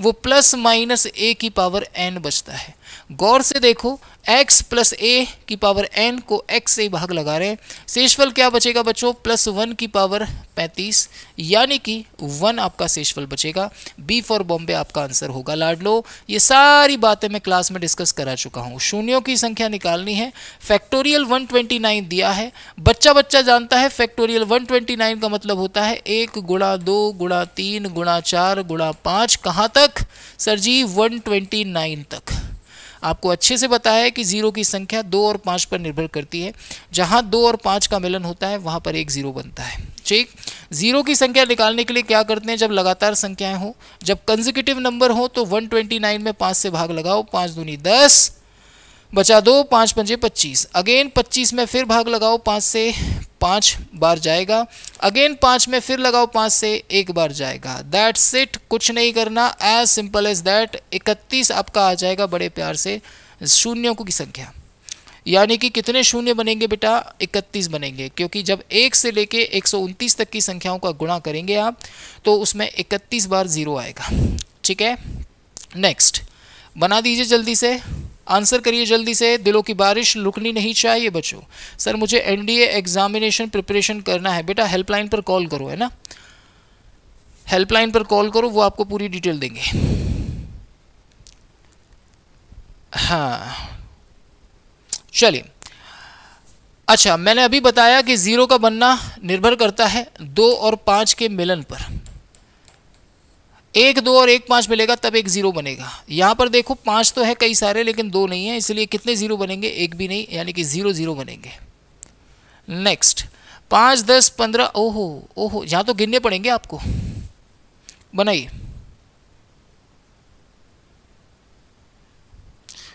वो प्लस माइनस ए की पावर n बचता है गौर से देखो x प्लस ए की पावर n को x से भाग लगा रहे हैं शेषफल क्या बचेगा बच्चों प्लस वन की पावर 35 यानी कि वन आपका शेषफल बचेगा बी फॉर बॉम्बे आपका आंसर होगा लाडलो ये सारी बातें मैं क्लास में डिस्कस करा चुका हूँ शून्यों की संख्या निकालनी है फैक्टोरियल 129 दिया है बच्चा बच्चा जानता है फैक्टोरियल 129 का मतलब होता है एक गुणा दो गुणा तीन गुणा चार गुणा पाँच कहाँ तक सर जी वन तक आपको अच्छे से बताया है कि ज़ीरो की संख्या दो और पाँच पर निर्भर करती है जहाँ दो और पाँच का मिलन होता है वहाँ पर एक ज़ीरो बनता है ठीक ज़ीरो की संख्या निकालने के लिए क्या करते हैं जब लगातार संख्याएं हों जब कंजिकटिव नंबर हो तो 129 में पाँच से भाग लगाओ पाँच दूनी दस बचा दो पाँच पंजे पच्चीस अगेन पच्चीस में फिर भाग लगाओ पाँच से पाँच बार जाएगा अगेन पाँच में फिर लगाओ पाँच से एक बार जाएगा दैट सेट कुछ नहीं करना एज सिंपल एज दैट इकतीस आपका आ जाएगा बड़े प्यार से शून्यों की संख्या यानी कि कितने शून्य बनेंगे बेटा 31 बनेंगे क्योंकि जब एक से लेके एक तक की संख्याओं का गुणा करेंगे आप तो उसमें 31 बार ज़ीरो आएगा ठीक है नेक्स्ट बना दीजिए जल्दी से आंसर करिए जल्दी से दिलों की बारिश रुकनी नहीं चाहिए बच्चों सर मुझे एनडीए एग्जामिनेशन प्रिपरेशन करना है बेटा हेल्पलाइन पर कॉल करो है ना हेल्पलाइन पर कॉल करो वो आपको पूरी डिटेल देंगे हाँ चलिए अच्छा मैंने अभी बताया कि ज़ीरो का बनना निर्भर करता है दो और पाँच के मिलन पर एक दो और एक पाँच मिलेगा तब एक ज़ीरो बनेगा यहाँ पर देखो पाँच तो है कई सारे लेकिन दो नहीं है इसलिए कितने ज़ीरो बनेंगे एक भी नहीं यानी कि ज़ीरो ज़ीरो बनेंगे नेक्स्ट पाँच दस पंद्रह ओहो ओहो यहाँ तो गिनने पड़ेंगे आपको बनाइए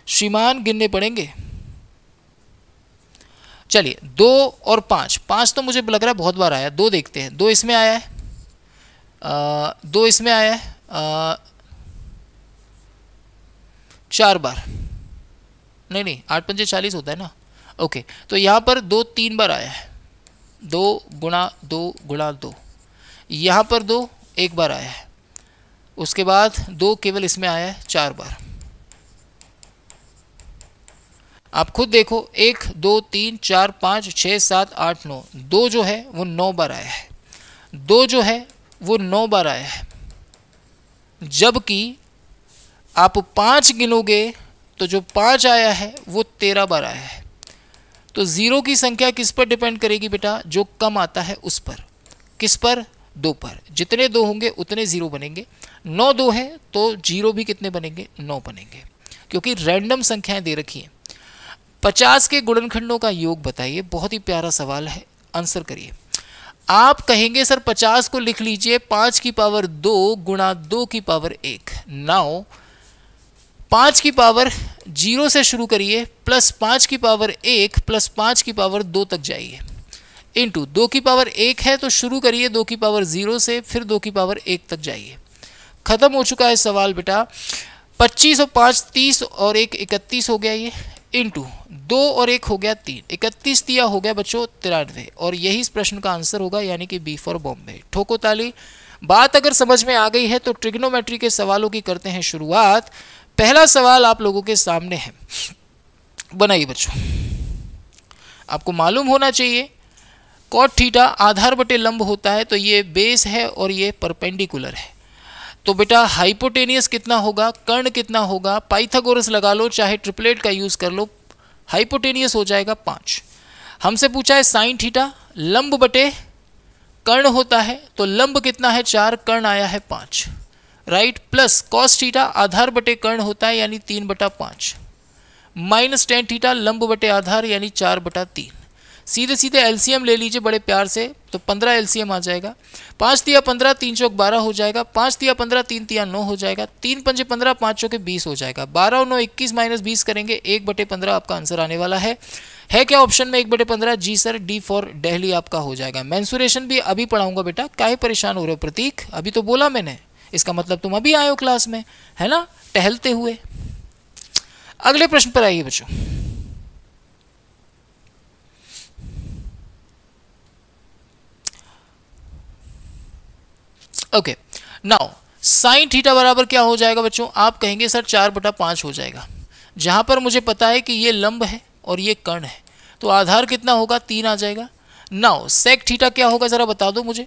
श्रीमान गिनने पड़ेंगे चलिए दो और पाँच पाँच तो मुझे लग रहा है बहुत बार आया दो देखते हैं दो इसमें आया है दो इसमें आया है चार बार नहीं नहीं आठ पंचे चालीस होता है ना ओके तो यहाँ पर दो तीन बार आया है दो गुणा दो गुणा दो यहाँ पर दो एक बार आया है उसके बाद दो केवल इसमें आया है चार बार आप खुद देखो एक दो तीन चार पाँच छः सात आठ नौ दो जो है वो नौ बार आया है दो जो है वो नौ बार आया है जबकि आप पाँच गिनोगे तो जो पाँच आया है वो तेरह बार आया है तो ज़ीरो की संख्या किस पर डिपेंड करेगी बेटा जो कम आता है उस पर किस पर दो पर जितने दो होंगे उतने ज़ीरो बनेंगे नौ दो हैं तो जीरो भी कितने बनेंगे नौ बनेंगे क्योंकि रैंडम संख्याएं दे रखी हैं पचास के गुणनखंडों का योग बताइए बहुत ही प्यारा सवाल है आंसर करिए आप कहेंगे सर पचास को लिख लीजिए पाँच की पावर दो गुणा दो की पावर एक नाउ पाँच की पावर जीरो से शुरू करिए प्लस पाँच की पावर एक प्लस पाँच की पावर दो तक जाइए इंटू दो की पावर एक है तो शुरू करिए दो की पावर ज़ीरो से फिर दो की पावर एक तक जाइए ख़त्म हो चुका है सवाल बेटा पच्चीस और पाँच तीस और एक इकतीस हो गया ये इंटू दो और एक हो गया तीन इकतीस दिया हो गया बच्चों तिरानवे और यही इस प्रश्न का आंसर होगा यानी कि बी फॉर बॉम्बे ठोको ताली बात अगर समझ में आ गई है तो ट्रिग्नोमेट्री के सवालों की करते हैं शुरुआत पहला सवाल आप लोगों के सामने है बनाइए बच्चों आपको मालूम होना चाहिए कॉट थीटा आधार बटे लंब होता है तो ये बेस है और ये परपेंडिकुलर है तो बेटा हाइपोटेनियस कितना होगा कर्ण कितना होगा पाइथागोरस लगा लो चाहे ट्रिपलेट का यूज़ कर लो हाइपोटेनियस हो जाएगा पाँच हमसे पूछा है साइन थीटा लंब बटे कर्ण होता है तो लंब कितना है चार कर्ण आया है पाँच राइट प्लस कॉस थीटा आधार बटे कर्ण होता है यानी तीन बटा पाँच माइनस टेन थीटा लंब बटे आधार यानी चार बटा तीन सीधे सीधे एलसीएम ले लीजिए बड़े प्यार से तो पंद्रह एलसीएम आ जाएगा पाँच तिया पंद्रह तीन चौक बारह हो जाएगा पाँच तिया पंद्रह तीन तिया नौ हो जाएगा तीन पंजे पंद्रह पाँच चौके बीस हो जाएगा बारह और नौ इक्कीस माइनस बीस करेंगे एक बटे पंद्रह आपका आंसर आने वाला है है क्या ऑप्शन में एक बटे पंद्रह जी सर डी फॉर डेहली आपका हो जाएगा मैंसुरेशन भी अभी पढ़ाऊंगा बेटा काहे परेशान हो रहे हो प्रतीक अभी तो बोला मैंने इसका मतलब तुम अभी आए हो क्लास में है ना टहलते हुए अगले प्रश्न पर आइए बच्चों ओके नाउ साइन थीटा बराबर क्या हो जाएगा बच्चों आप कहेंगे सर चार बटा पाँच हो जाएगा जहाँ पर मुझे पता है कि ये लंब है और ये कर्ण है तो आधार कितना होगा तीन आ जाएगा नाउ सेक थीटा क्या होगा ज़रा बता दो मुझे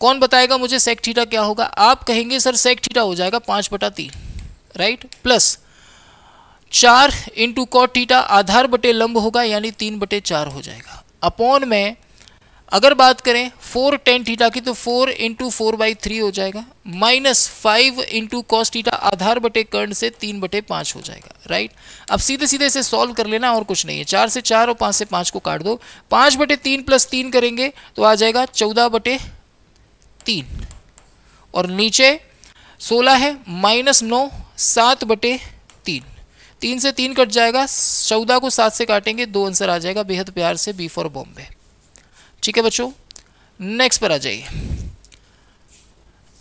कौन बताएगा मुझे सेक थीटा क्या होगा आप कहेंगे सर सेक थीटा हो जाएगा पाँच बटा तीन राइट प्लस चार इंटू कॉट थीटा आधार बटे लंब होगा यानी तीन बटे चार हो जाएगा अपॉन में अगर बात करें फोर टेन थीटा की तो four into four by three हो जाएगा minus five into cos theta आधार बटे कर्ण से तीन बटे पाँच हो जाएगा राइट अब सीधे सीधे इसे सॉल्व कर लेना और कुछ नहीं है चार से चार और पाँच से पाँच को काट दो पाँच बटे तीन प्लस तीन करेंगे तो आ जाएगा चौदह बटे तीन और नीचे सोलह है माइनस नौ सात बटे तीन तीन से तीन कट जाएगा चौदह को सात से काटेंगे दो आंसर आ जाएगा बेहद प्यार से बी फॉर बॉम्बे ठीक है बच्चों नेक्स्ट पर आ जाइए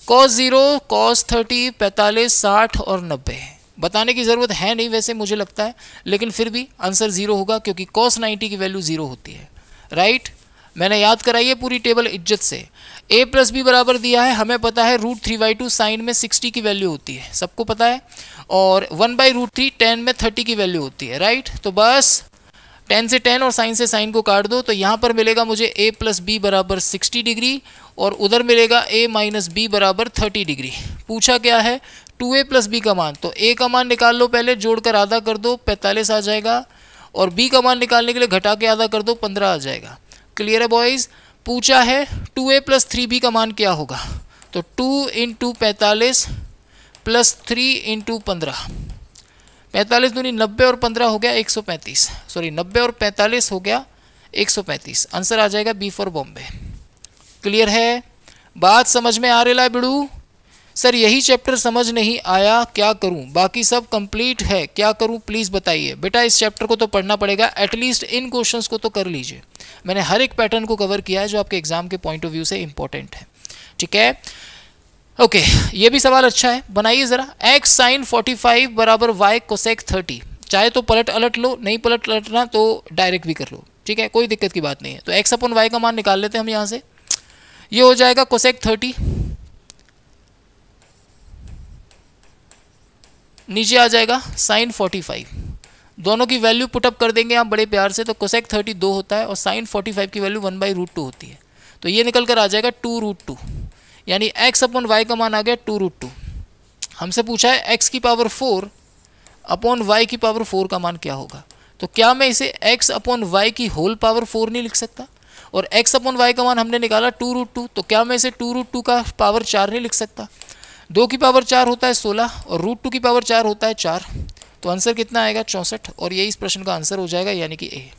कॉस ज़ीरो कॉस थर्टी पैंतालीस साठ और नब्बे बताने की ज़रूरत है नहीं वैसे मुझे लगता है लेकिन फिर भी आंसर ज़ीरो होगा क्योंकि कॉस नाइन्टी की वैल्यू ज़ीरो होती है राइट मैंने याद कराई है पूरी टेबल इज्जत से ए प्लस बी बराबर दिया है हमें पता है root three by two sine में सिक्सटी की वैल्यू होती है सबको पता है और one by root three tan में थर्टी की वैल्यू होती है राइट तो बस टेन से टेन और साइन से साइन को काट दो तो यहाँ पर मिलेगा मुझे ए प्लस बी बराबर सिक्सटी डिग्री और उधर मिलेगा ए माइनस बी बराबर थर्टी डिग्री पूछा क्या है टू ए प्लस बी का मान तो ए का मान निकाल लो पहले जोड़कर आधा कर दो पैंतालीस आ जाएगा और बी का मान निकालने के लिए घटा के आधा कर दो पंद्रह आ जाएगा क्लियर है बॉयज़ पूछा है two A plus three B का मान क्या होगा तो टू इंटू पैंतालीस प्लस थ्री इंटू पंद्रह पैंतालीस दूनी नब्बे और पंद्रह हो गया एक सौ पैंतीस सॉरी नब्बे और पैंतालीस हो गया एक सौ पैंतीस आंसर आ जाएगा बी फॉर बॉम्बे क्लियर है बात समझ में आ रहा है बिड़ू सर यही चैप्टर समझ नहीं आया क्या करूं बाकी सब कंप्लीट है क्या करूं प्लीज़ बताइए बेटा इस चैप्टर को तो पढ़ना पड़ेगा एटलीस्ट इन क्वेश्चंस को तो कर लीजिए मैंने हर एक पैटर्न को कवर किया है जो आपके एग्ज़ाम के पॉइंट ऑफ व्यू से इंपॉर्टेंट है ठीक है ओके ये भी सवाल अच्छा है बनाइए ज़रा एक्स साइन फोर्टी फाइव बराबर वाई कोसेक थर्टी चाहे तो पलट अलट लो नहीं पलट अलटना तो डायरेक्ट भी कर लो ठीक है कोई दिक्कत की बात नहीं है तो एक्स अपन वाई का मान निकाल लेते हैं हम यहाँ से ये हो जाएगा कोसेक थर्टी नीचे आ जाएगा साइन फोर्टी फाइव दोनों की वैल्यू पुटअप कर देंगे आप बड़े प्यार से तो कोसेक थर्टी दो होता है और साइन फोर्टी फाइव की value one by root two होती है तो ये निकल कर आ जाएगा टू रूट टू यानी x अपॉन वाई का मान आ गया टू रूट टू हमसे पूछा है x की पावर फोर अपॉन वाई की पावर फोर का मान क्या होगा तो क्या मैं इसे x अपॉन वाई की होल पावर फोर नहीं लिख सकता और x अपॉन वाई का मान हमने निकाला टू रूट टू तो क्या मैं इसे टू रूट टू का पावर चार नहीं लिख सकता दो की पावर चार होता है सोलह और रूट टू की पावर चार होता है चार तो आंसर कितना आएगा चौंसठ और यही इस प्रश्न का आंसर हो जाएगा यानी कि ए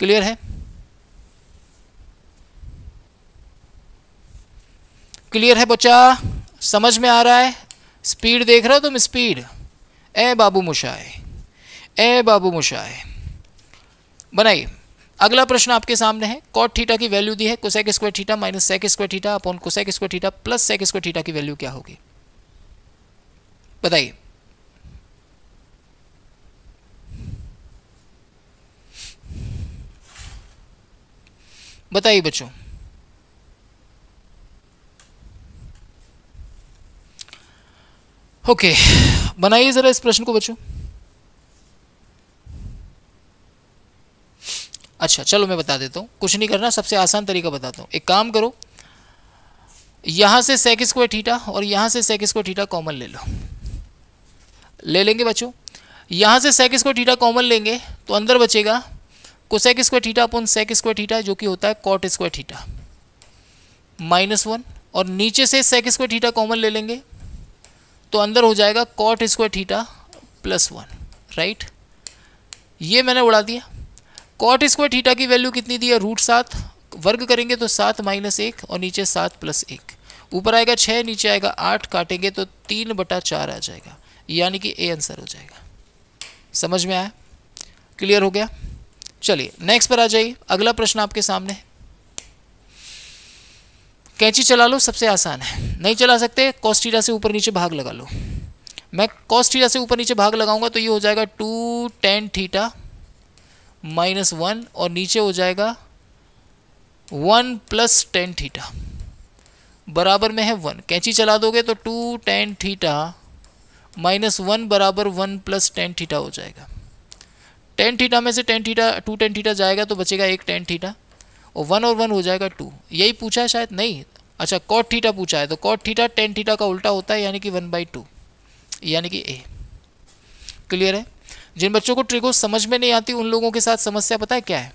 क्लियर है क्लियर है बच्चा समझ में आ रहा है स्पीड देख रहे हो तुम स्पीड ए बाबू मुशाए ए बाबू मुशाए बनाइए अगला प्रश्न आपके सामने है कॉट थीटा की वैल्यू दी है cosec square theta minus sec square theta upon cosec square theta plus sec square theta की वैल्यू क्या होगी बताइए बताइए बच्चों ओके okay, बनाइए ज़रा इस प्रश्न को बच्चों अच्छा चलो मैं बता देता हूँ कुछ नहीं करना सबसे आसान तरीका बताता हूँ एक काम करो यहाँ से सेक स्क्वायर ठीठा और यहाँ से सेक स्क्वायर ठीठा कॉमन ले लो ले लेंगे बच्चों यहाँ से सेक स्क्वायर ठीठा कॉमन लेंगे तो अंदर बचेगा cosec square theta upon sec square theta जो कि होता है cot square theta minus one और नीचे से सेक स्क्वायर ठीठा कॉमन ले लेंगे तो अंदर हो जाएगा cot square theta plus one right ये मैंने उड़ा दिया कॉट स्क्वायर थीटा की वैल्यू कितनी दी है रूट सात वर्ग करेंगे तो सात माइनस एक और नीचे सात प्लस एक ऊपर आएगा छः नीचे आएगा आठ काटेंगे तो तीन बटा चार आ जाएगा यानी कि ए आंसर हो जाएगा समझ में आया क्लियर हो गया चलिए नेक्स्ट पर आ जाइए अगला प्रश्न आपके सामने है कैंची चला लो सबसे आसान है नहीं चला सकते कॉस्टीरा से ऊपर नीचे भाग लगा लो मैं कॉस्टीरा से ऊपर नीचे भाग लगाऊंगा तो ये हो जाएगा two tan theta minus one और नीचे हो जाएगा वन प्लस टेन थीटा बराबर में है वन कैंची चला दोगे तो two tan theta minus one बराबर वन प्लस टेन थीटा हो जाएगा टेन थीटा में से tan theta two tan theta जाएगा तो बचेगा एक टेन थीटा और वन और वन हो जाएगा टू यही पूछा है शायद नहीं अच्छा कॉट थीटा पूछा है तो कॉट थीटा टेन थीटा का उल्टा होता है यानी कि वन बाई टू यानी कि ए क्लियर है जिन बच्चों को ट्रिको समझ में नहीं आती उन लोगों के साथ समस्या पता है क्या है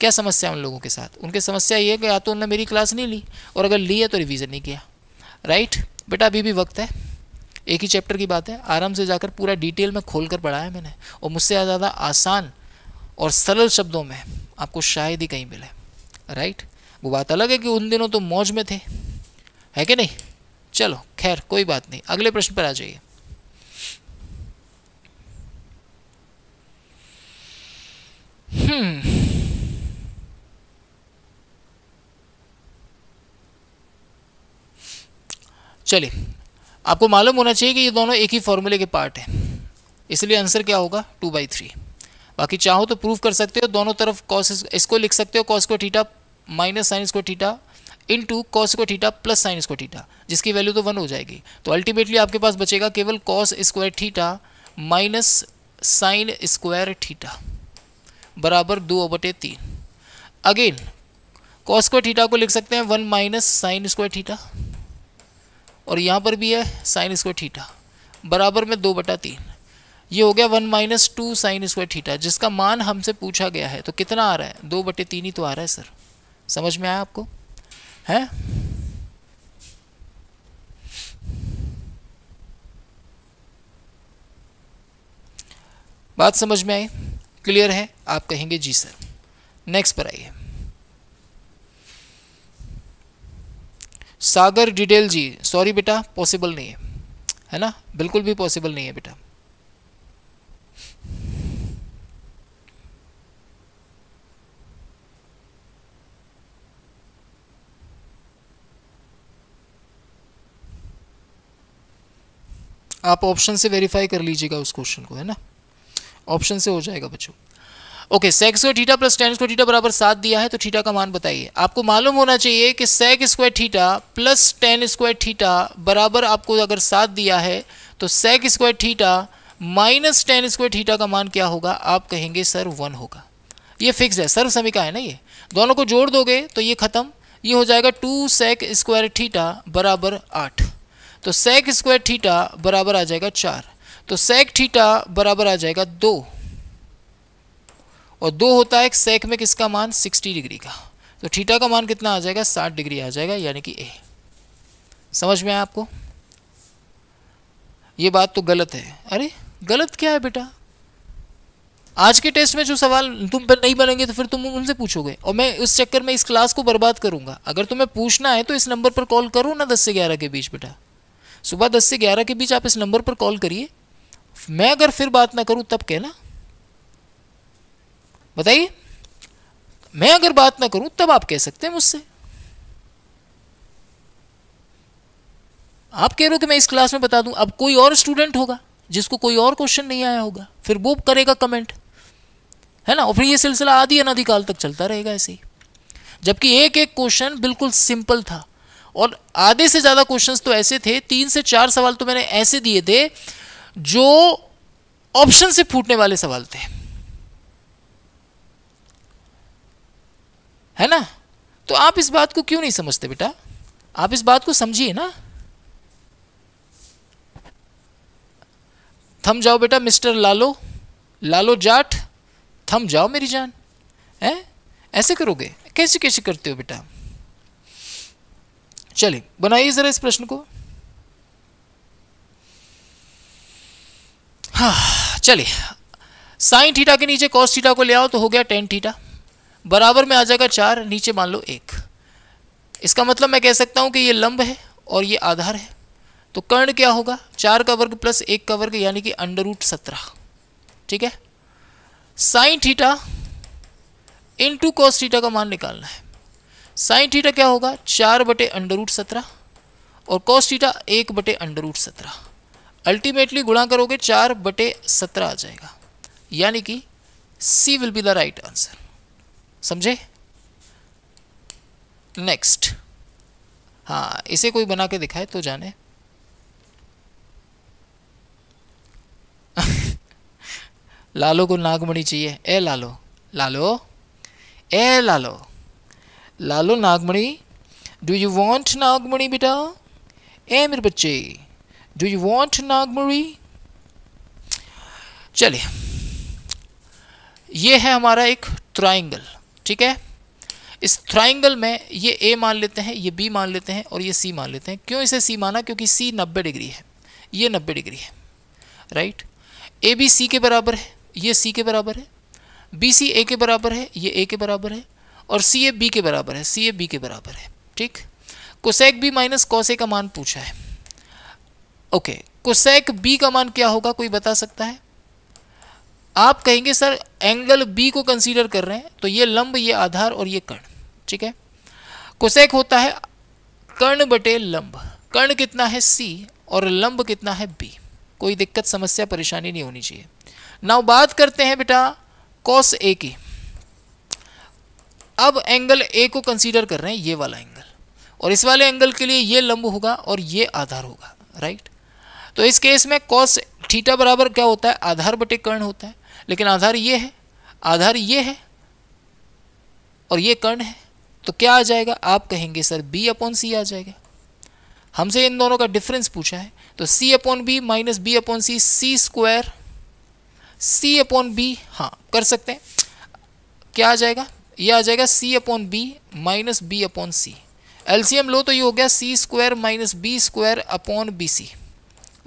क्या समस्या उन लोगों के साथ उनकी समस्या ये है कि या तो उन्होंने मेरी क्लास नहीं ली और अगर ली है तो रिविजन नहीं किया राइट बेटा अभी भी वक्त है एक ही चैप्टर की बात है आराम से जाकर पूरा डिटेल में खोल कर पढ़ाया मैंने और मुझसे ज़्यादा आसान और सरल शब्दों में आपको शायद ही कहीं मिले राइट वो बात अलग है कि उन दिनों तो मौज में थे है कि नहीं चलो खैर कोई बात नहीं अगले प्रश्न पर आ जाइए हम्म। चलिए आपको मालूम होना चाहिए कि ये दोनों एक ही फॉर्मूले के पार्ट हैं इसलिए आंसर क्या होगा टू बाई थ्री बाकी चाहो तो प्रूव कर सकते हो दोनों तरफ कॉस इसको लिख सकते हो कॉस को ठीठा माइनस साइन इसको ठीठा इन टू कॉस को ठीटा प्लस साइन इसको ठीठा जिसकी वैल्यू तो वन हो जाएगी तो अल्टीमेटली आपके पास बचेगा केवल cos square theta minus sine square theta बराबर दो बटे तीन अगेन कॉस को ठीठा को लिख सकते हैं one minus sine square theta और यहाँ पर भी है साइन स्क्वायर ठीठा बराबर में दो बटा तीन ये हो गया one minus two sine square theta जिसका मान हमसे पूछा गया है तो कितना आ रहा है दो बटे तीन ही तो आ रहा है सर समझ में आया आपको है बात समझ में आई क्लियर है आप कहेंगे जी सर नेक्स्ट पर आइए सागर डिटेल जी सॉरी बेटा पॉसिबल नहीं है है ना बिल्कुल भी पॉसिबल नहीं है बेटा आप ऑप्शन से वेरीफाई कर लीजिएगा उस क्वेश्चन को है ना ऑप्शन से हो जाएगा बच्चों okay sec square theta plus tan square theta बराबर सात दिया है तो ठीटा का मान बताइए आपको मालूम होना चाहिए कि sec square theta plus tan square theta बराबर आपको अगर सात दिया है तो sec square theta minus tan square theta का मान क्या होगा आप कहेंगे सर वन होगा ये फिक्स है सर समीका है ना ये दोनों को जोड़ दोगे तो ये खत्म ये हो जाएगा टू सेक स्क्वायर ठीटा बराबर आठ तो सेक स्क्वायर थीटा बराबर आ जाएगा चार तो सेक थीटा बराबर आ जाएगा दो और दो होता है सेक में किसका मान सिक्सटी डिग्री का तो थीटा का मान कितना आ जाएगा साठ डिग्री आ जाएगा यानी कि ए समझ में आया आपको ये बात तो गलत है अरे गलत क्या है बेटा आज के टेस्ट में जो सवाल तुम पर नहीं बनेंगे तो फिर तुम उनसे पूछोगे और मैं उस चक्कर में इस क्लास को बर्बाद करूंगा अगर तुम्हें पूछना है तो इस नंबर पर कॉल करो ना दस से ग्यारह के बीच बेटा सुबह दस से ग्यारह के बीच आप इस नंबर पर कॉल करिए मैं अगर फिर बात ना करूँ तब कहना बताइए मैं अगर बात ना करूँ तब आप कह सकते हैं मुझसे आप कह रहे हो कि मैं इस क्लास में बता दूं अब कोई और स्टूडेंट होगा जिसको कोई और क्वेश्चन नहीं आया होगा फिर वो करेगा कमेंट है ना और फिर ये सिलसिला आदि अनाधिकाल तक चलता रहेगा ऐसे ही जबकि एक एक क्वेश्चन बिल्कुल सिंपल था और आधे से ज़्यादा क्वेश्चंस तो ऐसे थे तीन से चार सवाल तो मैंने ऐसे दिए थे जो ऑप्शन से फूटने वाले सवाल थे है ना तो आप इस बात को क्यों नहीं समझते बेटा आप इस बात को समझिए ना थम जाओ बेटा मिस्टर लालो लालो जाट थम जाओ मेरी जान है ऐसे करोगे कैसे कैसे करते हो बेटा चलिए बनाइए ज़रा इस प्रश्न को हाँ चलिए साइन थीटा के नीचे कॉस थीटा को ले आओ तो हो गया टेन थीटा बराबर में आ जाएगा चार नीचे मान लो एक इसका मतलब मैं कह सकता हूँ कि ये लंब है और ये आधार है तो कर्ण क्या होगा चार का वर्ग प्लस एक का वर्ग यानी कि अंडर रूट सत्रह ठीक है sine theta into cos theta का मान निकालना है साइन थीटा क्या होगा चार बटे अंडर रूट सत्रह और कॉस थीटा एक बटे अंडर रूट सत्रह अल्टीमेटली गुणा करोगे चार बटे सत्रह आ जाएगा यानी कि C will be the right answer समझे नेक्स्ट हाँ इसे कोई बना के दिखाए तो जाने [LAUGHS] लालो को नागमणि चाहिए ए लालो लालो ए Lalo Lalo Nagmani do you want Nagmani बेटा ए मेरे बच्चे डू यू वॉन्ट नागमणि चलिए ये है हमारा एक ट्राइंगल ठीक है इस ट्राइंगल में ये ए मान लेते हैं ये बी मान लेते हैं और ये सी मान लेते हैं क्यों इसे सी माना क्योंकि सी नब्बे डिग्री है ये नब्बे डिग्री है राइट ए बी सी के बराबर है ये सी के बराबर है बी सी ए के बराबर है ये ए के बराबर है और सी ए बी के बराबर है सी ए बी के बराबर है ठीक कोसेक बी माइनस कौसे का मान पूछा है ओके कोसेक बी का मान क्या होगा कोई बता सकता है आप कहेंगे सर एंगल बी को कंसीडर कर रहे हैं तो ये लंब ये आधार और ये कर्ण ठीक है कोसेक होता है कर्ण बटे लंब कर्ण कितना है सी और लंब कितना है बी कोई दिक्कत समस्या परेशानी नहीं होनी चाहिए नाउ बात करते हैं बेटा कॉस ए की अब एंगल ए को कंसीडर कर रहे हैं ये वाला एंगल और इस वाले एंगल के लिए ये लंब होगा और ये आधार होगा राइट तो इस केस में कॉस थीटा बराबर क्या होता है आधार बटे कर्ण होता है लेकिन आधार ये है आधार ये है और ये कर्ण है तो क्या आ जाएगा आप कहेंगे सर बी अपॉन सी आ जाएगा हमसे इन दोनों का डिफरेंस पूछा है तो C upon B minus B upon C C square C upon B हाँ कर सकते हैं क्या आ जाएगा ये आ जाएगा C upon B minus B upon C LCM लो तो ये हो गया C square minus B square upon B C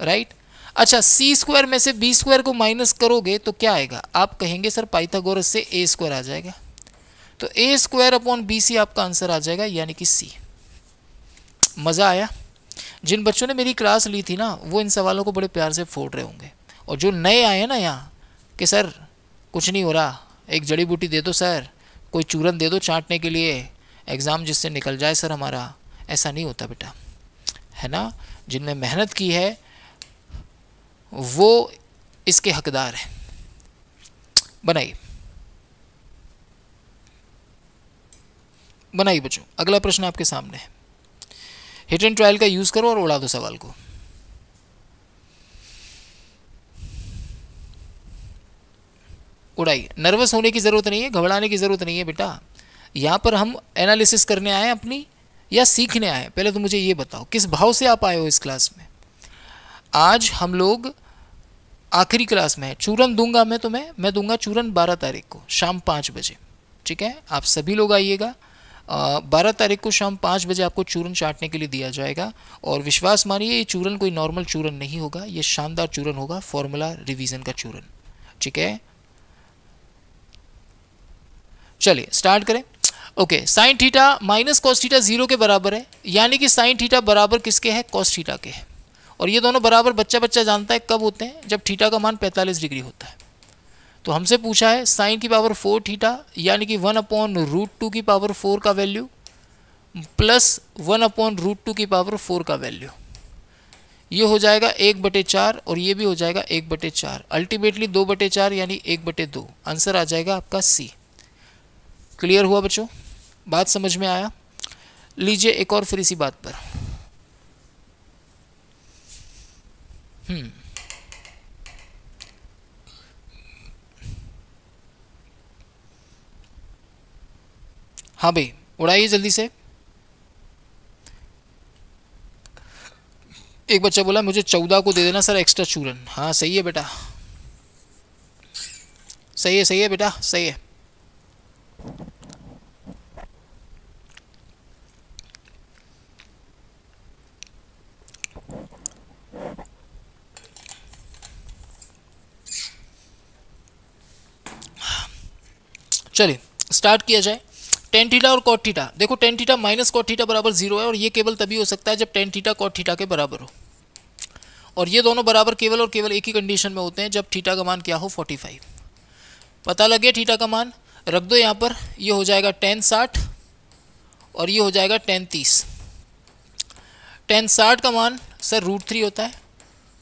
right अच्छा सी स्क्वायर में से बी स्क्वायर को माइनस करोगे तो क्या आएगा आप कहेंगे सर पाइथागोरस से ए स्क्वायर आ जाएगा तो A square upon B C आपका आंसर आ जाएगा यानी कि सी मज़ा आया जिन बच्चों ने मेरी क्लास ली थी ना वो इन सवालों को बड़े प्यार से फोड़ रहे होंगे और जो नए आए हैं ना यहाँ कि सर कुछ नहीं हो रहा एक जड़ी बूटी दे दो सर कोई चूरन दे दो चाटने के लिए एग्ज़ाम जिससे निकल जाए सर हमारा ऐसा नहीं होता बेटा है ना जिनने मेहनत की है वो इसके हकदार हैं बनाइए बनाइए बच्चों अगला प्रश्न आपके सामने है हिट एंड ट्रायल का यूज़ करो और उड़ा दो सवाल को उड़ाई नर्वस होने की ज़रूरत नहीं है घबराने की ज़रूरत नहीं है बेटा यहाँ पर हम एनालिसिस करने आए अपनी या सीखने आए पहले तो मुझे ये बताओ किस भाव से आप आए हो इस क्लास में आज हम लोग आखिरी क्लास में है चूरन दूंगा मैं तुम्हें मैं दूंगा चूरन बारह तारीख को शाम पाँच बजे ठीक है आप सभी लोग आइएगा बारह तारीख को शाम पाँच बजे आपको चूरन चाटने के लिए दिया जाएगा और विश्वास मानिए ये चूरन कोई नॉर्मल चूरन नहीं होगा ये शानदार चूरन होगा फॉर्मूला रिवीजन का चूरन ठीक है चलिए स्टार्ट करें okay sine theta minus cos theta zero के बराबर है यानी कि साइन थीटा बराबर किसके है कॉस थीटा के है और ये दोनों बराबर बच्चा बच्चा जानता है कब होते हैं जब थीटा का मान 45 डिग्री होता है तो हमसे पूछा है साइन की पावर फोर थीटा यानी कि वन अपॉन रूट टू की पावर फोर का value plus one upon root two की पावर फोर का वैल्यू ये हो जाएगा एक बटे चार और ये भी हो जाएगा एक बटे चार अल्टीमेटली दो बटे चार यानी एक बटे दो आंसर आ जाएगा आपका सी क्लियर हुआ बच्चों बात समझ में आया लीजिए एक और फिर इसी बात पर हम्म हाँ भाई उड़ाइए जल्दी से एक बच्चा बोला मुझे चौदह को दे देना सर एक्स्ट्रा चूरन हाँ सही है बेटा सही है सही है बेटा सही है चलिए स्टार्ट किया जाए टेन थीटा और थीटा देखो टेन थीटा माइनस थीटा बराबर जीरो है और ये केवल तभी हो सकता है जब टेन कॉट थीटा के बराबर हो और ये दोनों बराबर केवल और केवल एक ही कंडीशन में होते हैं जब थीटा का मान क्या हो 45 पता लगे थीटा का मान रख दो यहाँ पर ये हो जाएगा टेन साठ और ये हो जाएगा टेन तीस टेन साठ का मान सर रूट थ्री होता है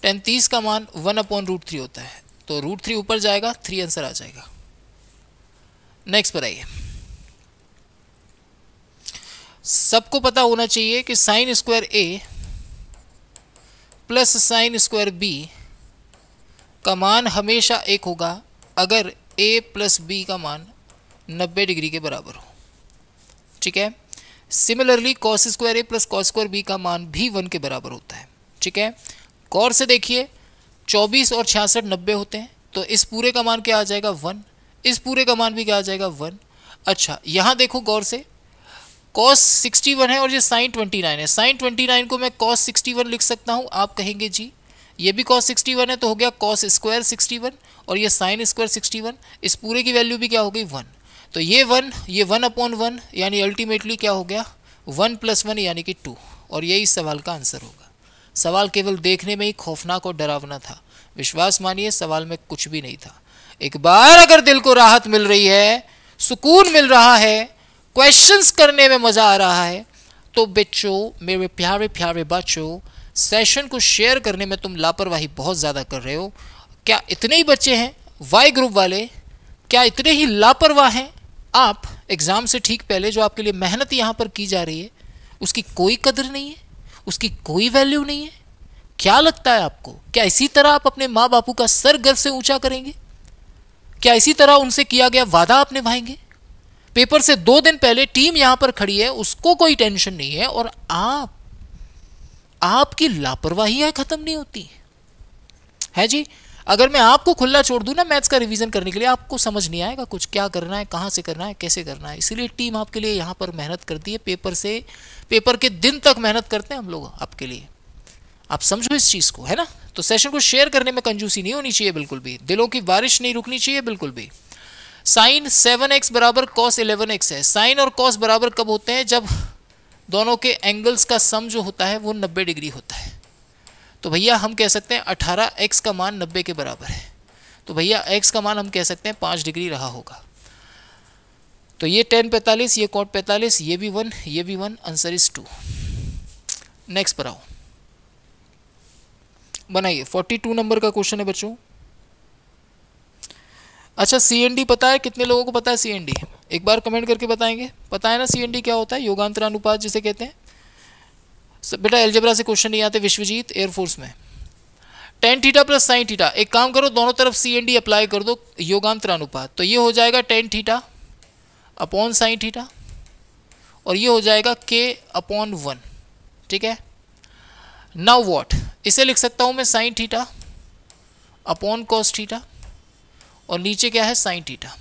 टेन तीस का मान वन अपॉन रूट थ्री होता है तो रूट थ्री ऊपर जाएगा थ्री आंसर आ जाएगा नेक्स्ट पर आइए सबको पता होना चाहिए कि sine square A plus sine square B का मान हमेशा एक होगा अगर ए प्लस बी का मान नब्बे डिग्री के बराबर हो ठीक है similarly cos square A plus cos square B का मान भी वन के बराबर होता है ठीक है गौर से देखिए चौबीस और छियासठ नब्बे होते हैं तो इस पूरे का मान क्या आ जाएगा वन इस पूरे का मान भी क्या आ जाएगा वन अच्छा यहाँ देखो गौर से कॉस सिक्सटी वन है और ये साइन ट्वेंटी नाइन है साइन ट्वेंटी नाइन को मैं कॉस सिक्सटी वन लिख सकता हूँ आप कहेंगे जी ये भी कॉस सिक्सटी वन है तो हो गया कॉस स्क्वायर सिक्सटी वन और ये साइन स्क्वायर सिक्सटी वन इस पूरे की वैल्यू भी क्या हो गई वन तो ये वन ये वन अपॉन वन यानी अल्टीमेटली क्या हो गया वन प्लस वन यानी कि टू और यही सवाल का आंसर होगा सवाल केवल देखने में ही खौफनाक और डरावना था विश्वास मानिए सवाल में कुछ भी नहीं था एक बार अगर दिल को राहत मिल रही है सुकून मिल रहा है क्वेश्चंस करने में मज़ा आ रहा है तो बच्चों मेरे प्यारे प्यारे बच्चों सेशन को शेयर करने में तुम लापरवाही बहुत ज़्यादा कर रहे हो क्या इतने ही बच्चे हैं वाई ग्रुप वाले क्या इतने ही लापरवाह हैं आप एग्ज़ाम से ठीक पहले जो आपके लिए मेहनत यहाँ पर की जा रही है उसकी कोई कदर नहीं है उसकी कोई वैल्यू नहीं है क्या लगता है आपको क्या इसी तरह आप अपने माँ बापू का सर गर्व से ऊंचा करेंगे क्या इसी तरह उनसे किया गया वादा आप निभाएंगे पेपर से दो दिन पहले टीम यहां पर खड़ी है उसको कोई टेंशन नहीं है और आप आपकी लापरवाही खत्म नहीं होती है जी अगर मैं आपको खुला छोड़ दूँ ना मैथ्स का रिवीजन करने के लिए आपको समझ नहीं आएगा कुछ क्या करना है कहाँ से करना है कैसे करना है इसीलिए टीम आपके लिए यहाँ पर मेहनत करती है पेपर से पेपर के दिन तक मेहनत करते हैं हम लोग आपके लिए आप समझो इस चीज़ को है ना तो सेशन को शेयर करने में कंजूसी नहीं होनी चाहिए बिल्कुल भी दिलों की बारिश नहीं रुकनी चाहिए बिल्कुल भी साइन सेवन एक्स बराबर कॉस इलेवन एक्स है साइन और कॉस बराबर कब होते हैं जब दोनों के एंगल्स का सम जो होता है वो नब्बे डिग्री होता है तो भैया हम कह सकते हैं अठारह एक्स का मान नब्बे के बराबर है तो भैया एक्स का मान हम कह सकते हैं पाँच डिग्री रहा होगा तो ये टेन पैंतालीस ये कोट पैंतालीस ये भी वन ये भी one answer is two next पर आओ बनाइए फोर्टी टू नंबर का क्वेश्चन है बच्चों अच्छा सी एन डी पता है कितने लोगों को पता है सी एन डी एक बार कमेंट करके बताएंगे पता है ना सी एन डी क्या होता है योगांतर अनुपात जिसे कहते हैं बेटा एल्जेब्रा से क्वेश्चन नहीं आते विश्वजीत एयरफोर्स में tan theta plus sine theta एक काम करो दोनों तरफ सी एन डी अप्लाई कर दो योगांतर अनुपात तो ये हो जाएगा tan theta upon sine theta और ये हो जाएगा के अपॉन वन ठीक है नाउ वॉट इसे लिख सकता हूँ मैं sine theta upon cos theta और नीचे क्या है साइन थीटा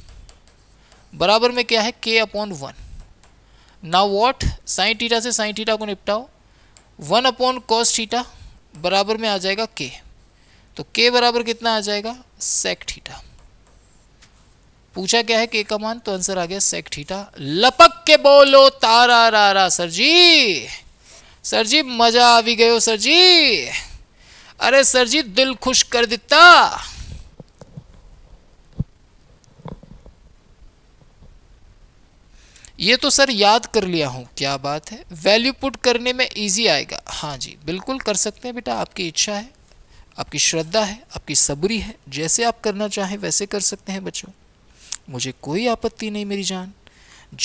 बराबर में क्या है के upon one now what sine theta से साइन थीटा को निपटाओ वन अपॉन कॉस थीटा बराबर में आ जाएगा के तो के बराबर कितना आ जाएगा सेक थीटा पूछा क्या है के का मान तो आंसर आ गया सेक थीटा लपक के बोलो तारा रारा सर जी सर जी मजा आ भी गयो सर जी अरे सर जी दिल खुश कर दिता ये तो सर याद कर लिया हूँ क्या बात है वैल्यू पुट करने में इजी आएगा हाँ जी बिल्कुल कर सकते हैं बेटा आपकी इच्छा है आपकी श्रद्धा है आपकी सबरी है जैसे आप करना चाहें वैसे कर सकते हैं बच्चों मुझे कोई आपत्ति नहीं मेरी जान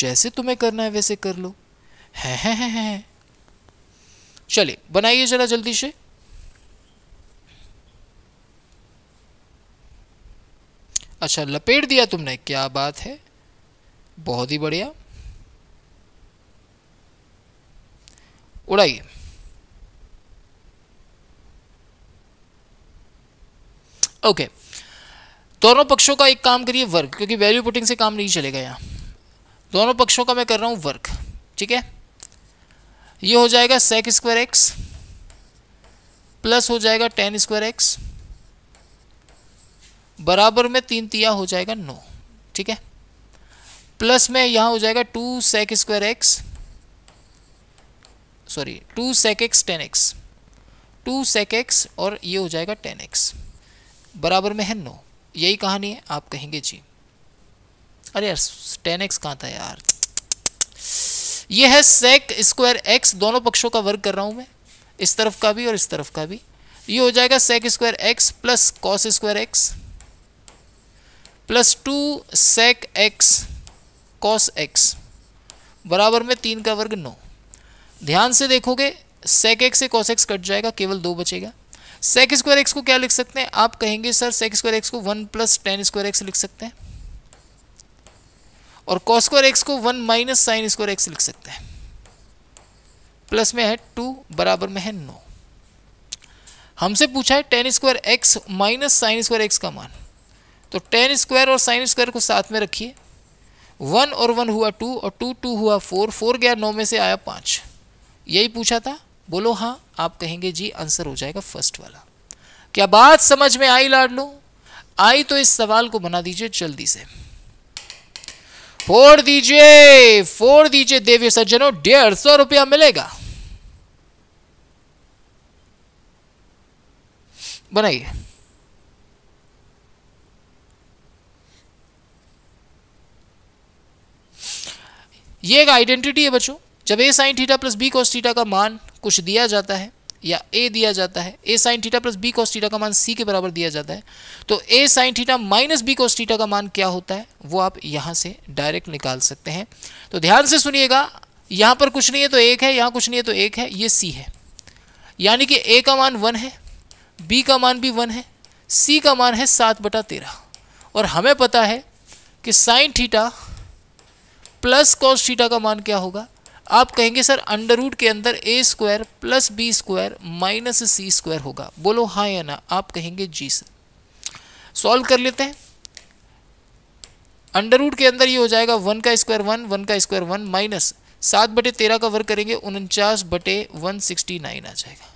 जैसे तुम्हें करना है वैसे कर लो है है है है चलिए बनाइए जरा जल्दी से अच्छा लपेट दिया तुमने क्या बात है बहुत ही बढ़िया उड़ाइए ओके दोनों पक्षों का एक काम करिए वर्क क्योंकि वैल्यू पुटिंग से काम नहीं चलेगा यहाँ दोनों पक्षों का मैं कर रहा हूँ वर्क ठीक है ये हो जाएगा सेक स्क्वायर एक्स प्लस हो जाएगा टेन स्क्वायर एक्स बराबर में तीन तिया हो जाएगा नौ ठीक है प्लस में यहाँ हो जाएगा two sec square x sorry two sec x tan x two sec x और ये हो जाएगा टेन एक्स बराबर में है नो यही कहानी है आप कहेंगे जी अरे यार टेन एक्स कहाँ था यार ये है सेक स्क्वायर एक्स दोनों पक्षों का वर्ग कर रहा हूँ मैं इस तरफ का भी और इस तरफ का भी ये हो जाएगा sec square x plus cos square x plus two sec x cos x बराबर में तीन का वर्ग नौ ध्यान से देखोगे सेक एक्स से कॉस एक्स कट जाएगा केवल दो बचेगा सेक स्क्वायर एक्स को क्या लिख सकते हैं आप कहेंगे सर सेक स्क्वायर एक्स को one plus tan square x लिख सकते हैं और कॉस स्क्वायर एक्स को one minus sine square x लिख सकते हैं प्लस में है टू बराबर में है नो हमसे पूछा है tan square x minus sine square x का मान तो टेन स्क्वायर और साइन स्क्वायर को साथ में रखिए वन और वन हुआ टू और टू टू हुआ फोर फोर गया नौ में से आया पाँच यही पूछा था बोलो हाँ आप कहेंगे जी आंसर हो जाएगा फर्स्ट वाला क्या बात समझ में आई लाडलो आई तो इस सवाल को बना दीजिए जल्दी से फोड़ दीजिए फोड़ दीजिए देवी सज्जनों डेढ़ सौ रुपया मिलेगा बनाइए ये एक आइडेंटिटी है बच्चों जब A sine theta plus B cos theta का मान कुछ दिया जाता है या ए दिया जाता है A sine theta plus B cos theta का मान सी के बराबर दिया जाता है तो A sine theta minus B cos theta का मान क्या होता है वो आप यहाँ से डायरेक्ट निकाल सकते हैं तो ध्यान से सुनिएगा यहाँ पर कुछ नहीं है तो एक है यहाँ कुछ नहीं है तो एक है ये सी है यानी कि ए का मान वन है बी का मान भी वन है सी का मान है सात बटा तेरह और हमें पता है कि sine theta plus cos theta का मान क्या होगा आप कहेंगे सर अंडर रूट के अंदर A square plus B square minus C square होगा बोलो हाँ या ना आप कहेंगे जी सर सॉल्व कर लेते हैं अंडर रूट के अंदर ये हो जाएगा वन का स्क्वायर वन वन का स्क्वायर वन माइनस सात बटे तेरह का वर्ग करेंगे उनचास बटे वन सिक्सटी नाइन आ जाएगा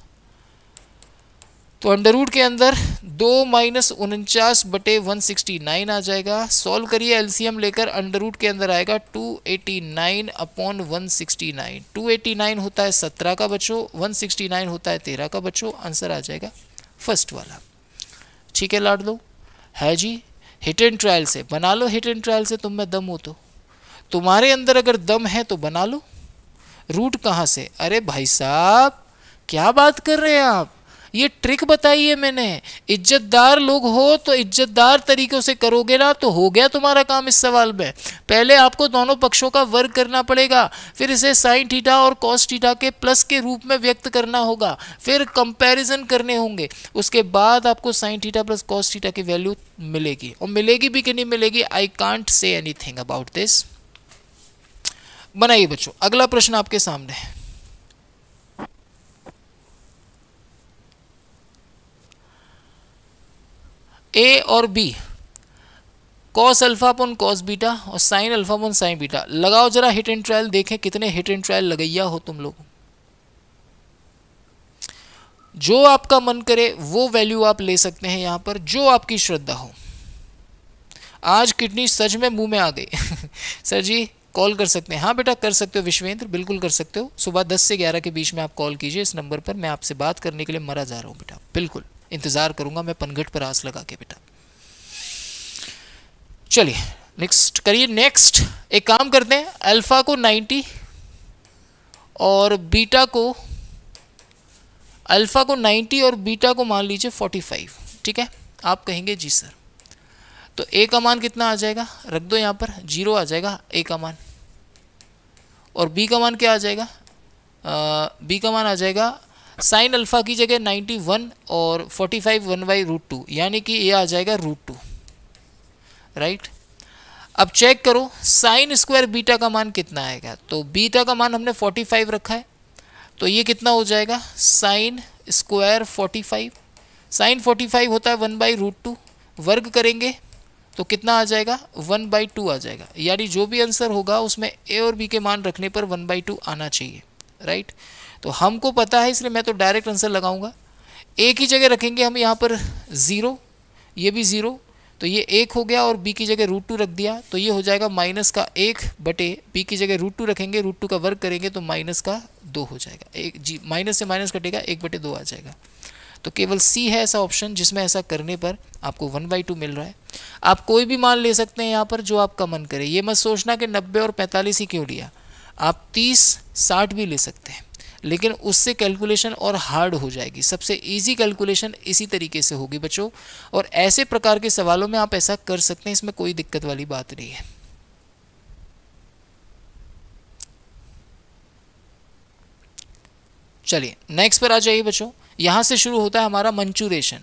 तो अंडर रूट के अंदर दो माइनस उनचास बटे वन सिक्सटी नाइन आ जाएगा सॉल्व करिए एलसीएम लेकर अंडर रूट के अंदर आएगा two eighty nine upon one sixty nine two eighty nine होता है सत्रह का बच्चों वन सिक्सटी नाइन होता है तेरह का बच्चों आंसर आ जाएगा फर्स्ट वाला ठीक है लाड लो है जी हिट एंड ट्रायल से बना लो हिट एंड ट्रायल से तुम में दम हो तो तुम्हारे अंदर अगर दम है तो बना लो रूट कहाँ से अरे भाई साहब क्या बात कर रहे हैं आप ये ट्रिक बताई है मैंने इज्जतदार लोग हो तो इज्जतदार तरीक़ों से करोगे ना तो हो गया तुम्हारा काम इस सवाल में पहले आपको दोनों पक्षों का वर्ग करना पड़ेगा फिर इसे साइन थीटा और कॉस के प्लस के रूप में व्यक्त करना होगा फिर कंपेरिजन करने होंगे उसके बाद आपको साइन थीटा प्लस कॉस की वैल्यू मिलेगी और मिलेगी भी कि नहीं मिलेगी I can't say any about this बनाइए बच्चों अगला प्रश्न आपके सामने है ए और B cos alpha upon cos beta और sine alpha upon sine beta लगाओ जरा हिट एंड ट्रायल देखें कितने हिट एंड ट्रायल लगैया हो तुम लोग जो आपका मन करे वो वैल्यू आप ले सकते हैं यहां पर जो आपकी श्रद्धा हो आज किडनी सच में मुंह में आ गई [LAUGHS] सर जी कॉल कर सकते हैं हाँ बेटा कर सकते हो विश्वेंद्र बिल्कुल कर सकते हो सुबह दस से ग्यारह के बीच में आप कॉल कीजिए इस नंबर पर मैं आपसे बात करने के लिए मरा जा रहा हूँ बेटा बिल्कुल इंतज़ार करूंगा मैं पनघट पर आस लगा के बेटा चलिए नेक्स्ट करिए नेक्स्ट एक काम करते हैं अल्फ़ा को 90 और बीटा को अल्फ़ा को 90 और बीटा को मान लीजिए 45 ठीक है आप कहेंगे जी सर तो ए का मान कितना आ जाएगा रख दो यहाँ पर जीरो आ जाएगा ए का मान और बी का मान क्या आ जाएगा आ, बी का मान आ जाएगा साइन अल्फ़ा की जगह 91 और 45 five one by root two यानी कि ये आ जाएगा रूट टू राइट अब चेक करो साइन स्क्वायर बीटा का मान कितना आएगा तो बीटा का मान हमने 45 रखा है तो ये कितना हो जाएगा साइन स्क्वायर 45 साइन फोर्टी होता है वन बाई रूट टू वर्ग करेंगे तो कितना आ जाएगा वन बाई टू आ जाएगा यानी जो भी आंसर होगा उसमें ए और बी के मान रखने पर वन बाई टू आना चाहिए राइट right? तो हमको पता है इसलिए मैं तो डायरेक्ट आंसर लगाऊंगा एक ही जगह रखेंगे हम यहाँ पर ज़ीरो ये भी ज़ीरो तो ये एक हो गया और बी की जगह रूट टू रख दिया तो ये हो जाएगा माइनस का एक बटे बी की जगह रूट टू रखेंगे रूट टू का वर्क करेंगे तो माइनस का दो हो जाएगा एक जी माइनस से माइनस कटेगा एक बटे दो आ जाएगा तो केवल सी है ऐसा ऑप्शन जिसमें ऐसा करने पर आपको वन बाई टू मिल रहा है आप कोई भी मान ले सकते हैं यहाँ पर जो आपका मन करे ये मत सोचना कि नब्बे और पैंतालीस ही क्यों लिया आप तीस साठ भी ले सकते हैं लेकिन उससे कैलकुलेशन और हार्ड हो जाएगी सबसे इजी कैलकुलेशन इसी तरीके से होगी बच्चों और ऐसे प्रकार के सवालों में आप ऐसा कर सकते हैं इसमें कोई दिक्कत वाली बात नहीं है चलिए नेक्स्ट पर आ जाइए बच्चों यहां से शुरू होता है हमारा मंचूरेशन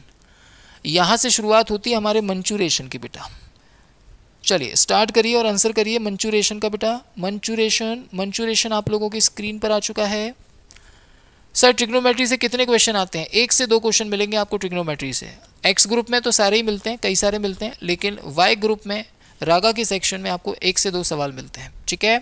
यहां से शुरुआत होती है हमारे मंचूरेशन की बेटा चलिए स्टार्ट करिए और आंसर करिए मंचूरेशन का बेटा मंचूरेशन मंचूरेशन आप लोगों की स्क्रीन पर आ चुका है सर ट्रिग्नोमेट्री से कितने क्वेश्चन आते हैं एक से दो क्वेश्चन मिलेंगे आपको ट्रिग्नोमेट्री से एक्स ग्रुप में तो सारे ही मिलते हैं कई सारे मिलते हैं लेकिन वाई ग्रुप में रागा के सेक्शन में आपको एक से दो सवाल मिलते हैं ठीक है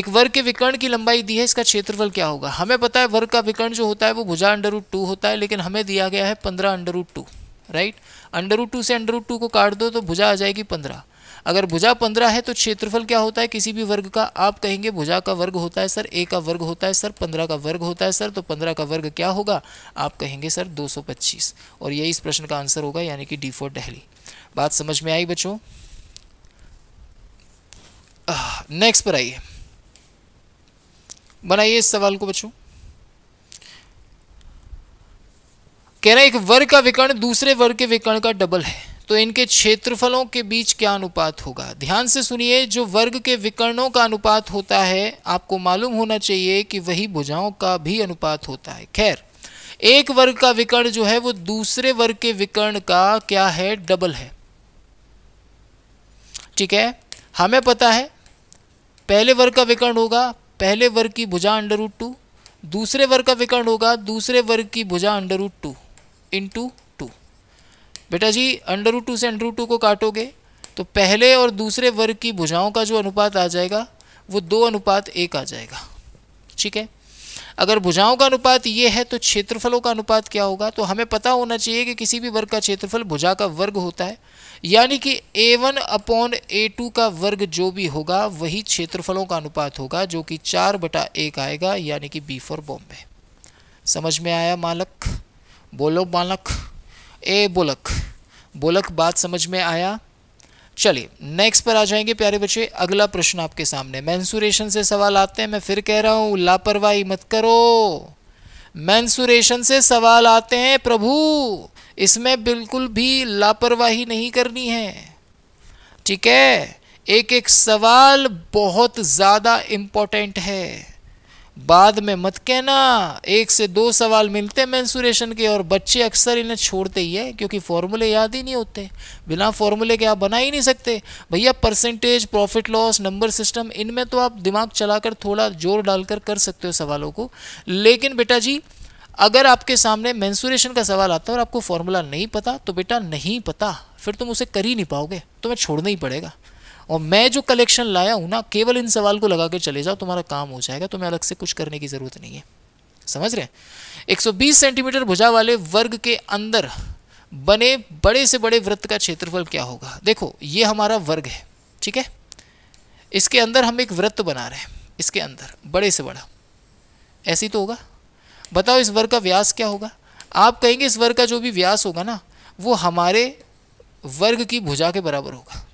एक वर्ग के विकर्ण की लंबाई दी है इसका क्षेत्रफल क्या होगा हमें पता है वर्ग का विकर्ण जो होता है वो भुजा अंडर रूट टू होता है लेकिन हमें दिया गया है पंद्रह under root two right under root two से अंडर रूट टू को काट दो तो भुजा आ जाएगी पंद्रह अगर भुजा पंद्रह है तो क्षेत्रफल क्या होता है किसी भी वर्ग का आप कहेंगे भुजा का वर्ग होता है सर ए का वर्ग होता है सर पंद्रह का वर्ग होता है सर तो पंद्रह का वर्ग क्या होगा आप कहेंगे सर दो और यही इस प्रश्न का आंसर होगा यानी कि डी फोर डहली बात समझ में आई बच्चों नेक्स्ट पर आइए बनाइए इस सवाल को बच्चों कह रहे एक वर्ग का विकर्ण दूसरे वर्ग के विकर्ण का डबल है तो इनके क्षेत्रफलों के बीच क्या अनुपात होगा ध्यान से सुनिए जो वर्ग के विकर्णों का अनुपात होता है आपको मालूम होना चाहिए कि वही भुजाओं का भी अनुपात होता है खैर एक वर्ग का विकर्ण जो है वो दूसरे वर्ग के विकर्ण का क्या है डबल है ठीक है हमें पता है पहले वर्ग का विकर्ण होगा पहले वर्ग की भुजा अंडर रूट टू दूसरे वर्ग का विकर्ण होगा दूसरे वर्ग की भुजा अंडर रूट टू इंटू बेटा जी अंडर रूट टू से अंडर रूट टू को काटोगे तो पहले और दूसरे वर्ग की भुजाओं का जो अनुपात आ जाएगा वो दो अनुपात एक आ जाएगा ठीक है अगर भुजाओं का अनुपात ये है तो क्षेत्रफलों का अनुपात क्या होगा तो हमें पता होना चाहिए कि किसी भी वर्ग का क्षेत्रफल भुजा का वर्ग होता है यानी कि A one upon A two का वर्ग जो भी होगा वही क्षेत्रफलों का अनुपात होगा जो कि चार बटा एक आएगा यानी कि बी फॉर बॉम्बे समझ में आया मालक बोलो मालक ए बुलक बुलक बात समझ में आया चलिए नेक्स्ट पर आ जाएंगे प्यारे बच्चे अगला प्रश्न आपके सामने मैंसुरेशन से सवाल आते हैं मैं फिर कह रहा हूँ लापरवाही मत करो मैंसुरेशन से सवाल आते हैं प्रभु इसमें बिल्कुल भी लापरवाही नहीं करनी है ठीक है एक एक सवाल बहुत ज़्यादा इम्पोर्टेंट है बाद में मत कहना एक से दो सवाल मिलते हैं मैंसूरेशन के और बच्चे अक्सर इन्हें छोड़ते ही है क्योंकि फॉर्मूले याद ही नहीं होते बिना फॉर्मूले के आप बना ही नहीं सकते भैया percentage profit loss number system इनमें तो आप दिमाग चलाकर थोड़ा जोर डालकर कर सकते हो सवालों को लेकिन बेटा जी अगर आपके सामने मैंसूरेशन का सवाल आता है और आपको फॉर्मूला नहीं पता तो बेटा नहीं पता फिर तुम उसे कर ही नहीं पाओगे तुम्हें छोड़ना ही पड़ेगा और मैं जो कलेक्शन लाया हूँ ना केवल इन सवाल को लगा के चले जाओ तुम्हारा काम हो जाएगा तुम्हें अलग से कुछ करने की ज़रूरत नहीं है समझ रहे सौ बीस सेंटीमीटर भुजा वाले वर्ग के अंदर बने बड़े से बड़े वृत्त का क्षेत्रफल क्या होगा देखो ये हमारा वर्ग है ठीक है इसके अंदर हम एक वृत्त बना रहे हैं इसके अंदर बड़े से बड़ा ऐसी तो होगा बताओ इस वर्ग का व्यास क्या होगा आप कहेंगे इस वर्ग का जो भी व्यास होगा ना वो हमारे वर्ग की भुजा के बराबर होगा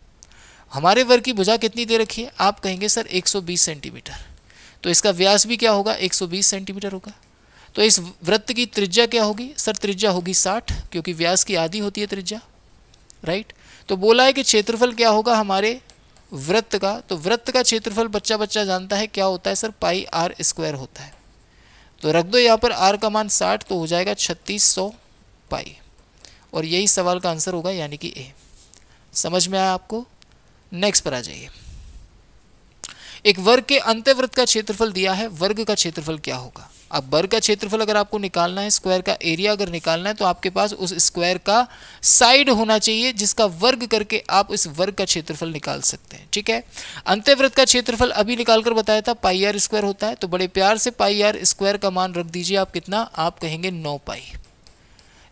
हमारे वर्ग की भुजा कितनी दे रखी है आप कहेंगे सर 120 सेंटीमीटर तो इसका व्यास भी क्या होगा 120 सेंटीमीटर होगा तो इस वृत्त की त्रिज्या क्या होगी सर त्रिज्या होगी 60 क्योंकि व्यास की आधी होती है त्रिज्या राइट तो बोला है कि क्षेत्रफल क्या होगा हमारे वृत्त का तो वृत्त का क्षेत्रफल बच्चा बच्चा जानता है क्या होता है सर पाई आर स्क्वायर होता है तो रख दो यहाँ पर आर का मान साठ तो हो जाएगा छत्तीस सौ पाई और यही सवाल का आंसर होगा यानी कि ए समझ में आया आपको नेक्स्ट पर आ जाइए एक वर्ग के अंत्यवृत्त का क्षेत्रफल दिया है वर्ग का क्षेत्रफल क्या होगा अब वर्ग का क्षेत्रफल अगर आपको निकालना है स्क्वायर का एरिया अगर निकालना है तो आपके पास उस स्क्वायर का साइड होना चाहिए जिसका वर्ग करके आप इस वर्ग का क्षेत्रफल निकाल सकते हैं ठीक है अंत्यवृत्त का क्षेत्रफल अभी निकालकर बताया था पाई आर स्क्वायर होता है तो बड़े प्यार से पाई आर स्क्वायर का मान रख दीजिए आप कितना आप कहेंगे नौ पाई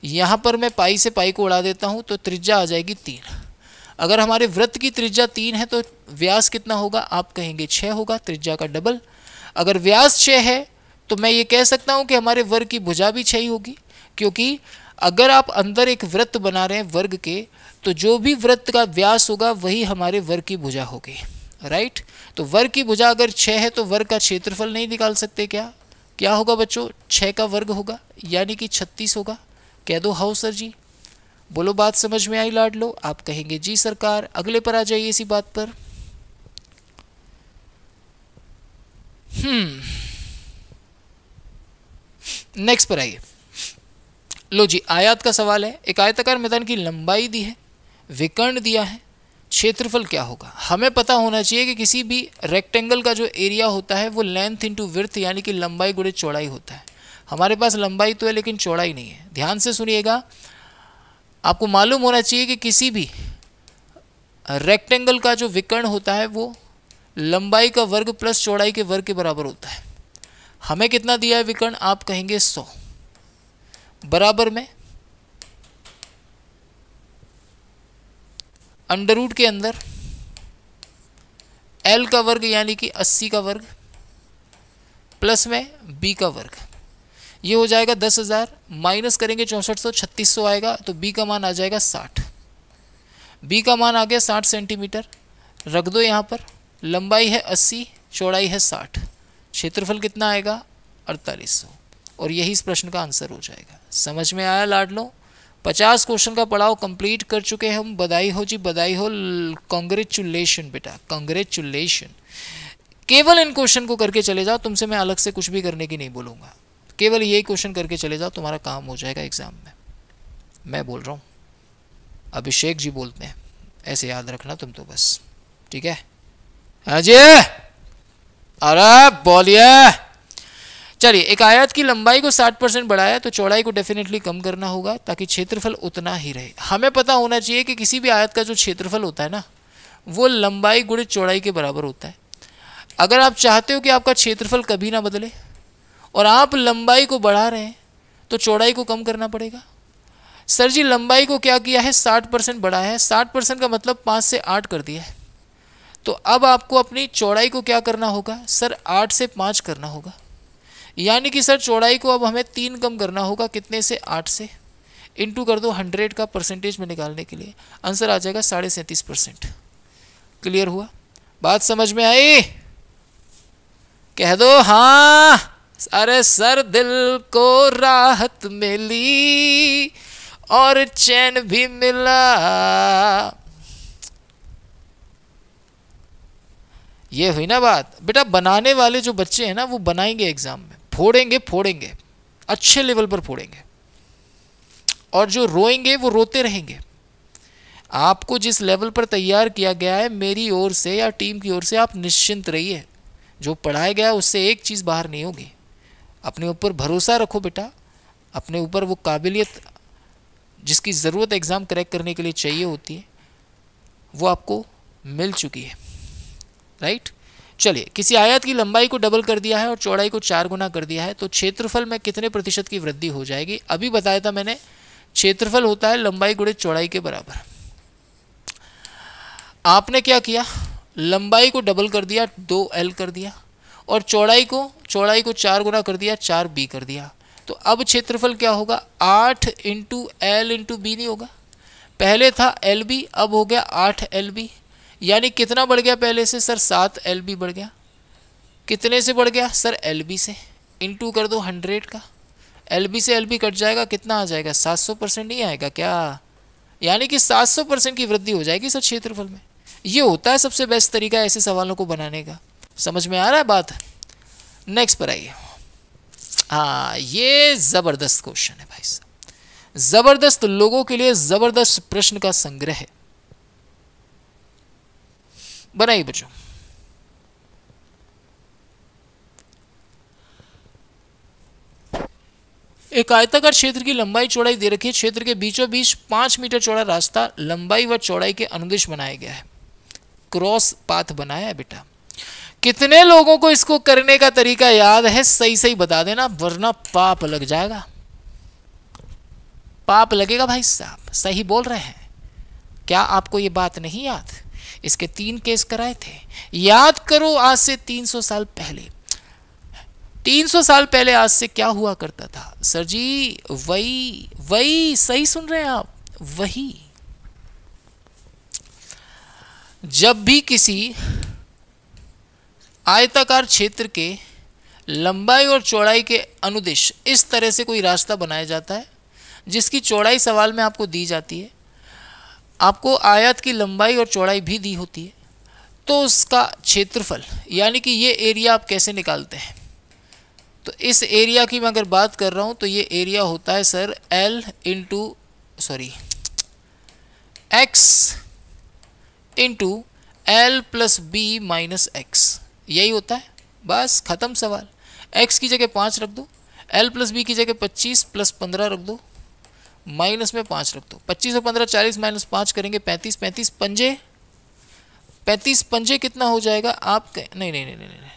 यहां पर मैं पाई से पाई को उड़ा देता हूं तो त्रिज्या आ जाएगी तीन अगर हमारे व्रत की त्रिज्या तीन है तो व्यास कितना होगा आप कहेंगे छः होगा त्रिज्या का डबल अगर व्यास छः है तो मैं ये कह सकता हूँ कि हमारे वर्ग की भुजा भी छः होगी क्योंकि अगर आप अंदर एक व्रत बना रहे हैं वर्ग के तो जो भी व्रत का व्यास होगा वही हमारे वर्ग की भुजा होगी राइट तो वर्ग की भुजा अगर छः है तो वर्ग का क्षेत्रफल नहीं निकाल सकते क्या क्या होगा बच्चों छः का वर्ग होगा यानी कि छत्तीस होगा कह दो हाउ सर जी बोलो बात समझ में आई लाडलो आप कहेंगे जी सरकार अगले पर आ जाइए इसी बात पर हम्म नेक्स्ट पर आइए लो जी आयात का सवाल है एक आयताकार मैदान की लंबाई दी है विकर्ण दिया है क्षेत्रफल क्या होगा हमें पता होना चाहिए कि किसी भी रेक्टेंगल का जो एरिया होता है वो लेंथ इंटू विर्थ यानी कि लंबाई गुड़े चौड़ाई होता है हमारे पास लंबाई तो है लेकिन चौड़ाई नहीं है ध्यान से सुनिएगा आपको मालूम होना चाहिए कि किसी भी रेक्टेंगल का जो विकर्ण होता है वो लंबाई का वर्ग प्लस चौड़ाई के वर्ग के बराबर होता है हमें कितना दिया है विकर्ण आप कहेंगे सौ बराबर में अंडररूट के अंदर एल का वर्ग यानी कि अस्सी का वर्ग प्लस में बी का वर्ग ये हो जाएगा दस हज़ार माइनस करेंगे चौंसठ सौ छत्तीस सौ आएगा तो बी का मान आ जाएगा साठ बी का मान आ गया साठ सेंटीमीटर रख दो यहाँ पर लंबाई है अस्सी चौड़ाई है साठ क्षेत्रफल कितना आएगा अड़तालीस सौ और यही इस प्रश्न का आंसर हो जाएगा समझ में आया लाड लो पचास क्वेश्चन का पड़ाव कंप्लीट कर चुके हैं हम बधाई हो जी बधाई हो कॉन्ग्रेचुलेशन बेटा कॉन्ग्रेचुलेशन केवल इन क्वेश्चन को करके चले जाओ तुमसे मैं अलग से कुछ भी करने की नहीं बोलूँगा केवल ये क्वेश्चन करके चले जाओ तुम्हारा काम हो जाएगा एग्ज़ाम में मैं बोल रहा हूँ अभिषेक जी बोलते हैं ऐसे याद रखना तुम तो बस ठीक है अजय हाँ अरे बोलिए चलिए एक आयत की लंबाई को 60 परसेंट बढ़ाया तो चौड़ाई को डेफिनेटली कम करना होगा ताकि क्षेत्रफल उतना ही रहे हमें पता होना चाहिए कि किसी भी आयत का जो क्षेत्रफल होता है ना वो लंबाई गुड़े चौड़ाई के बराबर होता है अगर आप चाहते हो कि आपका क्षेत्रफल कभी ना बदले और आप लंबाई को बढ़ा रहे हैं तो चौड़ाई को कम करना पड़ेगा सर जी लंबाई को क्या किया है साठ परसेंट बढ़ाया है साठ परसेंट का मतलब पाँच से आठ कर दिया है तो अब आपको अपनी चौड़ाई को क्या करना होगा सर आठ से पाँच करना होगा यानी कि सर चौड़ाई को अब हमें तीन कम करना होगा कितने से आठ से इंटू कर दो हंड्रेड का परसेंटेज में निकालने के लिए आंसर आ जाएगा साढ़े सैंतीस परसेंट क्लियर हुआ बात समझ में आई कह दो हाँ अरे सर दिल को राहत मिली और चैन भी मिला ये हुई ना बात बेटा बनाने वाले जो बच्चे हैं ना वो बनाएंगे एग्जाम में फोड़ेंगे फोड़ेंगे अच्छे लेवल पर फोड़ेंगे और जो रोएंगे वो रोते रहेंगे आपको जिस लेवल पर तैयार किया गया है मेरी ओर से या टीम की ओर से आप निश्चिंत रहिए जो पढ़ाया गया उससे एक चीज़ बाहर नहीं होगी अपने ऊपर भरोसा रखो बेटा अपने ऊपर वो काबिलियत जिसकी ज़रूरत एग्ज़ाम क्रैक करने के लिए चाहिए होती है वो आपको मिल चुकी है राइट चलिए किसी आयत की लंबाई को डबल कर दिया है और चौड़ाई को चार गुना कर दिया है तो क्षेत्रफल में कितने प्रतिशत की वृद्धि हो जाएगी अभी बताया था मैंने क्षेत्रफल होता है लंबाई गुड़े चौड़ाई के बराबर आपने क्या किया लंबाई को डबल कर दिया दो एल कर दिया और चौड़ाई को चौड़ाई को चार गुना कर दिया चार बी कर दिया तो अब क्षेत्रफल क्या होगा आठ इंटू एल इंटू बी नहीं होगा पहले था एल बी अब हो गया आठ एल बी यानी कितना बढ़ गया पहले से सर सात एल बी बढ़ गया कितने से बढ़ गया सर एल बी से इंटू कर दो हंड्रेड का एल बी से एल बी कट जाएगा कितना आ जाएगा सात सौ परसेंट नहीं आएगा क्या यानी कि सात सौ परसेंट की वृद्धि हो जाएगी सर क्षेत्रफल में ये होता है सबसे बेस्ट तरीका ऐसे सवालों को बनाने का समझ में आ रहा है बात नेक्स्ट पर आइए हाँ ये ज़बरदस्त क्वेश्चन है भाई साहब ज़बरदस्त लोगों के लिए ज़बरदस्त प्रश्न का संग्रह है बनाइए बच्चों एक आयताकार क्षेत्र की लंबाई चौड़ाई दे रखी है क्षेत्र के बीचों बीच पांच मीटर चौड़ा रास्ता लंबाई व चौड़ाई के अनुदेश बनाया गया है क्रॉस पाथ बनाया है बेटा कितने लोगों को इसको करने का तरीका याद है सही सही बता देना वरना पाप लग जाएगा पाप लगेगा भाई साहब सही बोल रहे हैं क्या आपको ये बात नहीं याद इसके तीन केस कराए थे याद करो आज से 300 साल पहले 300 साल पहले आज से क्या हुआ करता था सर जी वही वही सही सुन रहे हैं आप वही जब भी किसी आयताकार क्षेत्र के लंबाई और चौड़ाई के अनुदेश इस तरह से कोई रास्ता बनाया जाता है जिसकी चौड़ाई सवाल में आपको दी जाती है आपको आयत की लंबाई और चौड़ाई भी दी होती है तो उसका क्षेत्रफल यानी कि ये एरिया आप कैसे निकालते हैं तो इस एरिया की मैं अगर बात कर रहा हूँ तो ये एरिया होता है sir L into sorry X into L plus B minus X यही होता है बस ख़त्म सवाल एक्स की जगह पाँच रख दो एल प्लस बी की जगह पच्चीस प्लस पंद्रह रख दो माइनस में पाँच रख दो पच्चीस और पंद्रह चालीस माइनस पाँच करेंगे पैंतीस पैंतीस पंजे पैंतीस पंजे कितना हो जाएगा आप कह... नहीं, नहीं नहीं नहीं नहीं नहीं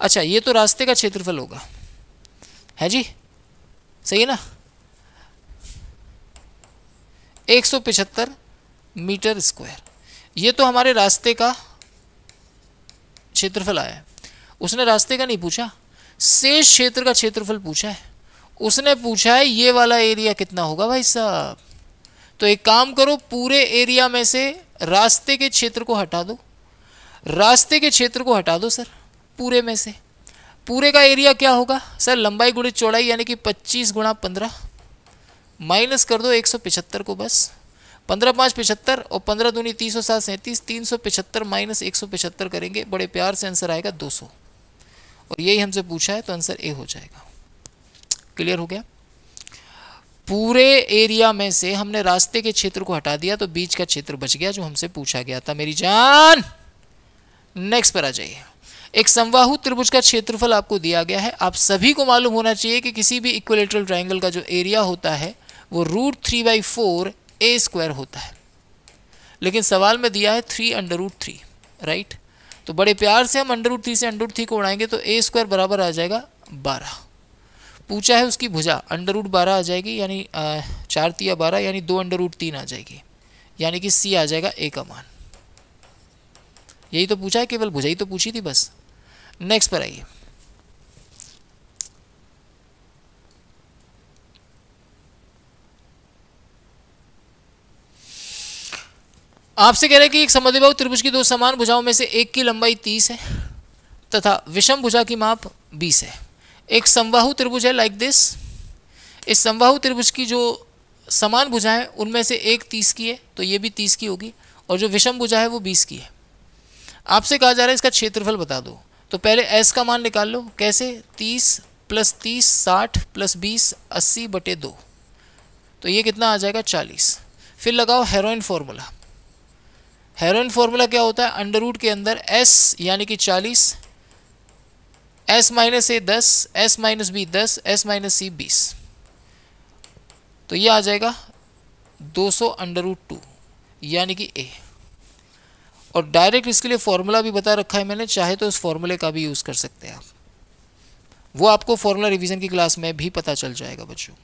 अच्छा ये तो रास्ते का क्षेत्रफल होगा है जी सही है ना एक सौ पिचहत्तर मीटर स्क्वायर ये तो हमारे रास्ते का क्षेत्रफल आया उसने रास्ते का नहीं पूछा शेष क्षेत्र का क्षेत्रफल पूछा है उसने पूछा है ये वाला एरिया कितना होगा भाई साहब तो एक काम करो पूरे एरिया में से रास्ते के क्षेत्र को हटा दो रास्ते के क्षेत्र को हटा दो सर पूरे में से पूरे का एरिया क्या होगा सर लंबाई गुड़ी चौड़ाई यानी कि 25 गुणा पंद्रह माइनस कर दो 175 को बस पंद्रह पाँच पचहत्तर और पंद्रह दूनी तीन सौ सात सैंतीस तीन सौ पचहत्तर माइनस एक सौ पचहत्तर करेंगे बड़े प्यार से आंसर आएगा दो सौ और यही हमसे पूछा है तो आंसर ए हो जाएगा क्लियर हो गया पूरे एरिया में से हमने रास्ते के क्षेत्र को हटा दिया तो बीच का क्षेत्र बच गया जो हमसे पूछा गया था मेरी जान नेक्स्ट पर आ जाइए एक समवाहु त्रिभुज का क्षेत्रफल आपको दिया गया है आप सभी को मालूम होना चाहिए कि किसी भी इक्वलेटरल ट्राइंगल का जो एरिया होता है वो root three by four A square होता है लेकिन सवाल में दिया है three under root three right तो बड़े प्यार से हम अंडर रूट थ्री से अंडर रूट थ्री को उड़ाएंगे तो ए स्क्वायर बराबर आ जाएगा बारह पूछा है उसकी भुजा अंडर रूट बारह आ जाएगी यानी चार तिया बारह यानी दो अंडर रूट तीन आ जाएगी यानी कि सी आ जाएगा ए का मान यही तो पूछा है केवल भुजा ही तो पूछी थी बस नेक्स्ट पर आइए आपसे कह रहे हैं कि एक समद्विबाहु त्रिभुज की दो समान भुजाओं में से एक की लंबाई तीस है तथा विषम भुजा की माप बीस है एक समवाहु त्रिभुज है लाइक दिस इस समवाहु त्रिभुज की जो समान है उनमें से एक तीस की है तो ये भी तीस की होगी और जो विषम भुजा है वो बीस की है आपसे कहा जा रहा है इसका क्षेत्रफल बता दो तो पहले एस का मान निकाल लो कैसे तीस प्लस तीस साठ प्लस बीस अस्सी बटे दो तो ये कितना आ जाएगा चालीस फिर लगाओ हेरोइन फार्मूला हेरोइन फार्मूला क्या होता है अंडर रूट के अंदर एस यानी कि चालीस एस माइनस ए दस एस माइनस बी दस एस माइनस सी बीस तो ये आ जाएगा दो सौ अंडर रूट टू यानी कि ए और डायरेक्ट इसके लिए फार्मूला भी बता रखा है मैंने चाहे तो इस फार्मूले का भी यूज़ कर सकते हैं आप वो आपको फार्मूला रिवीजन की क्लास में भी पता चल जाएगा बच्चों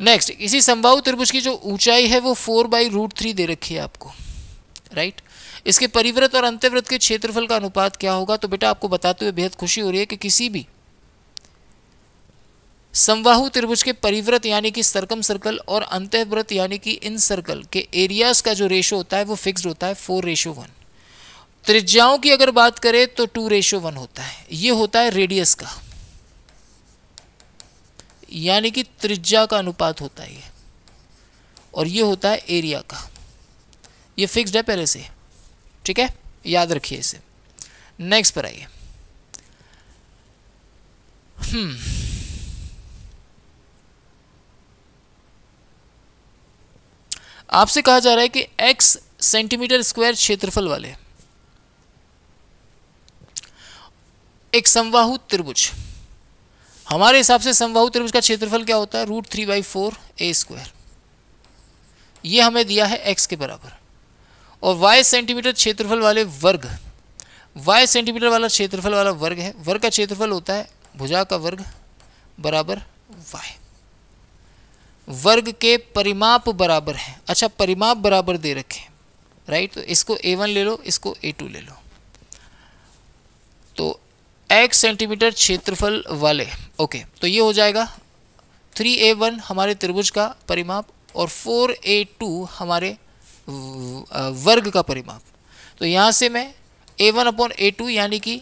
नेक्स्ट इसी संभाव त्रिभुज की जो ऊंचाई है वो फोर बाई रूट थ्री दे रखी है आपको राइट इसके परिवृत और अंत्यव्रत के क्षेत्रफल का अनुपात क्या होगा तो बेटा आपको बताते हुए बेहद खुशी हो रही है कि किसी भी संवाहु त्रिभुज के परिव्रत यानी कि सरकम सर्कल और अंतव्रत यानी कि इन सर्कल के एरियाज का जो रेशो होता है वो फिक्स होता है फोर रेशो वन त्रिज्याओं की अगर बात करें तो टू रेशो वन होता है ये होता है रेडियस का यानी कि त्रिज्या का अनुपात होता है ये और ये होता है एरिया का ये फिक्स्ड है पहले से ठीक है याद रखिए इसे नेक्स्ट पर आइए हम्म आपसे कहा जा रहा है कि x सेंटीमीटर स्क्वायर क्षेत्रफल वाले एक समवाहु त्रिभुज हमारे हिसाब से समबाहु त्रिभुज का क्षेत्रफल क्या होता है root three by four A square ये हमें दिया है एक्स के बराबर और वाई सेंटीमीटर क्षेत्रफल वाले वर्ग वाई सेंटीमीटर वाला क्षेत्रफल वाला वर्ग है वर्ग का क्षेत्रफल होता है भुजा का वर्ग बराबर वाई वर्ग के परिमाप बराबर है अच्छा परिमाप बराबर दे रखे राइट तो इसको ए वन ले लो इसको ए टू ले लो तो x सेंटीमीटर क्षेत्रफल वाले ओके तो ये हो जाएगा थ्री ए वन हमारे त्रिभुज का परिमाप और फोर ए टू हमारे वर्ग का परिमाप तो यहाँ से मैं A one upon A two यानी कि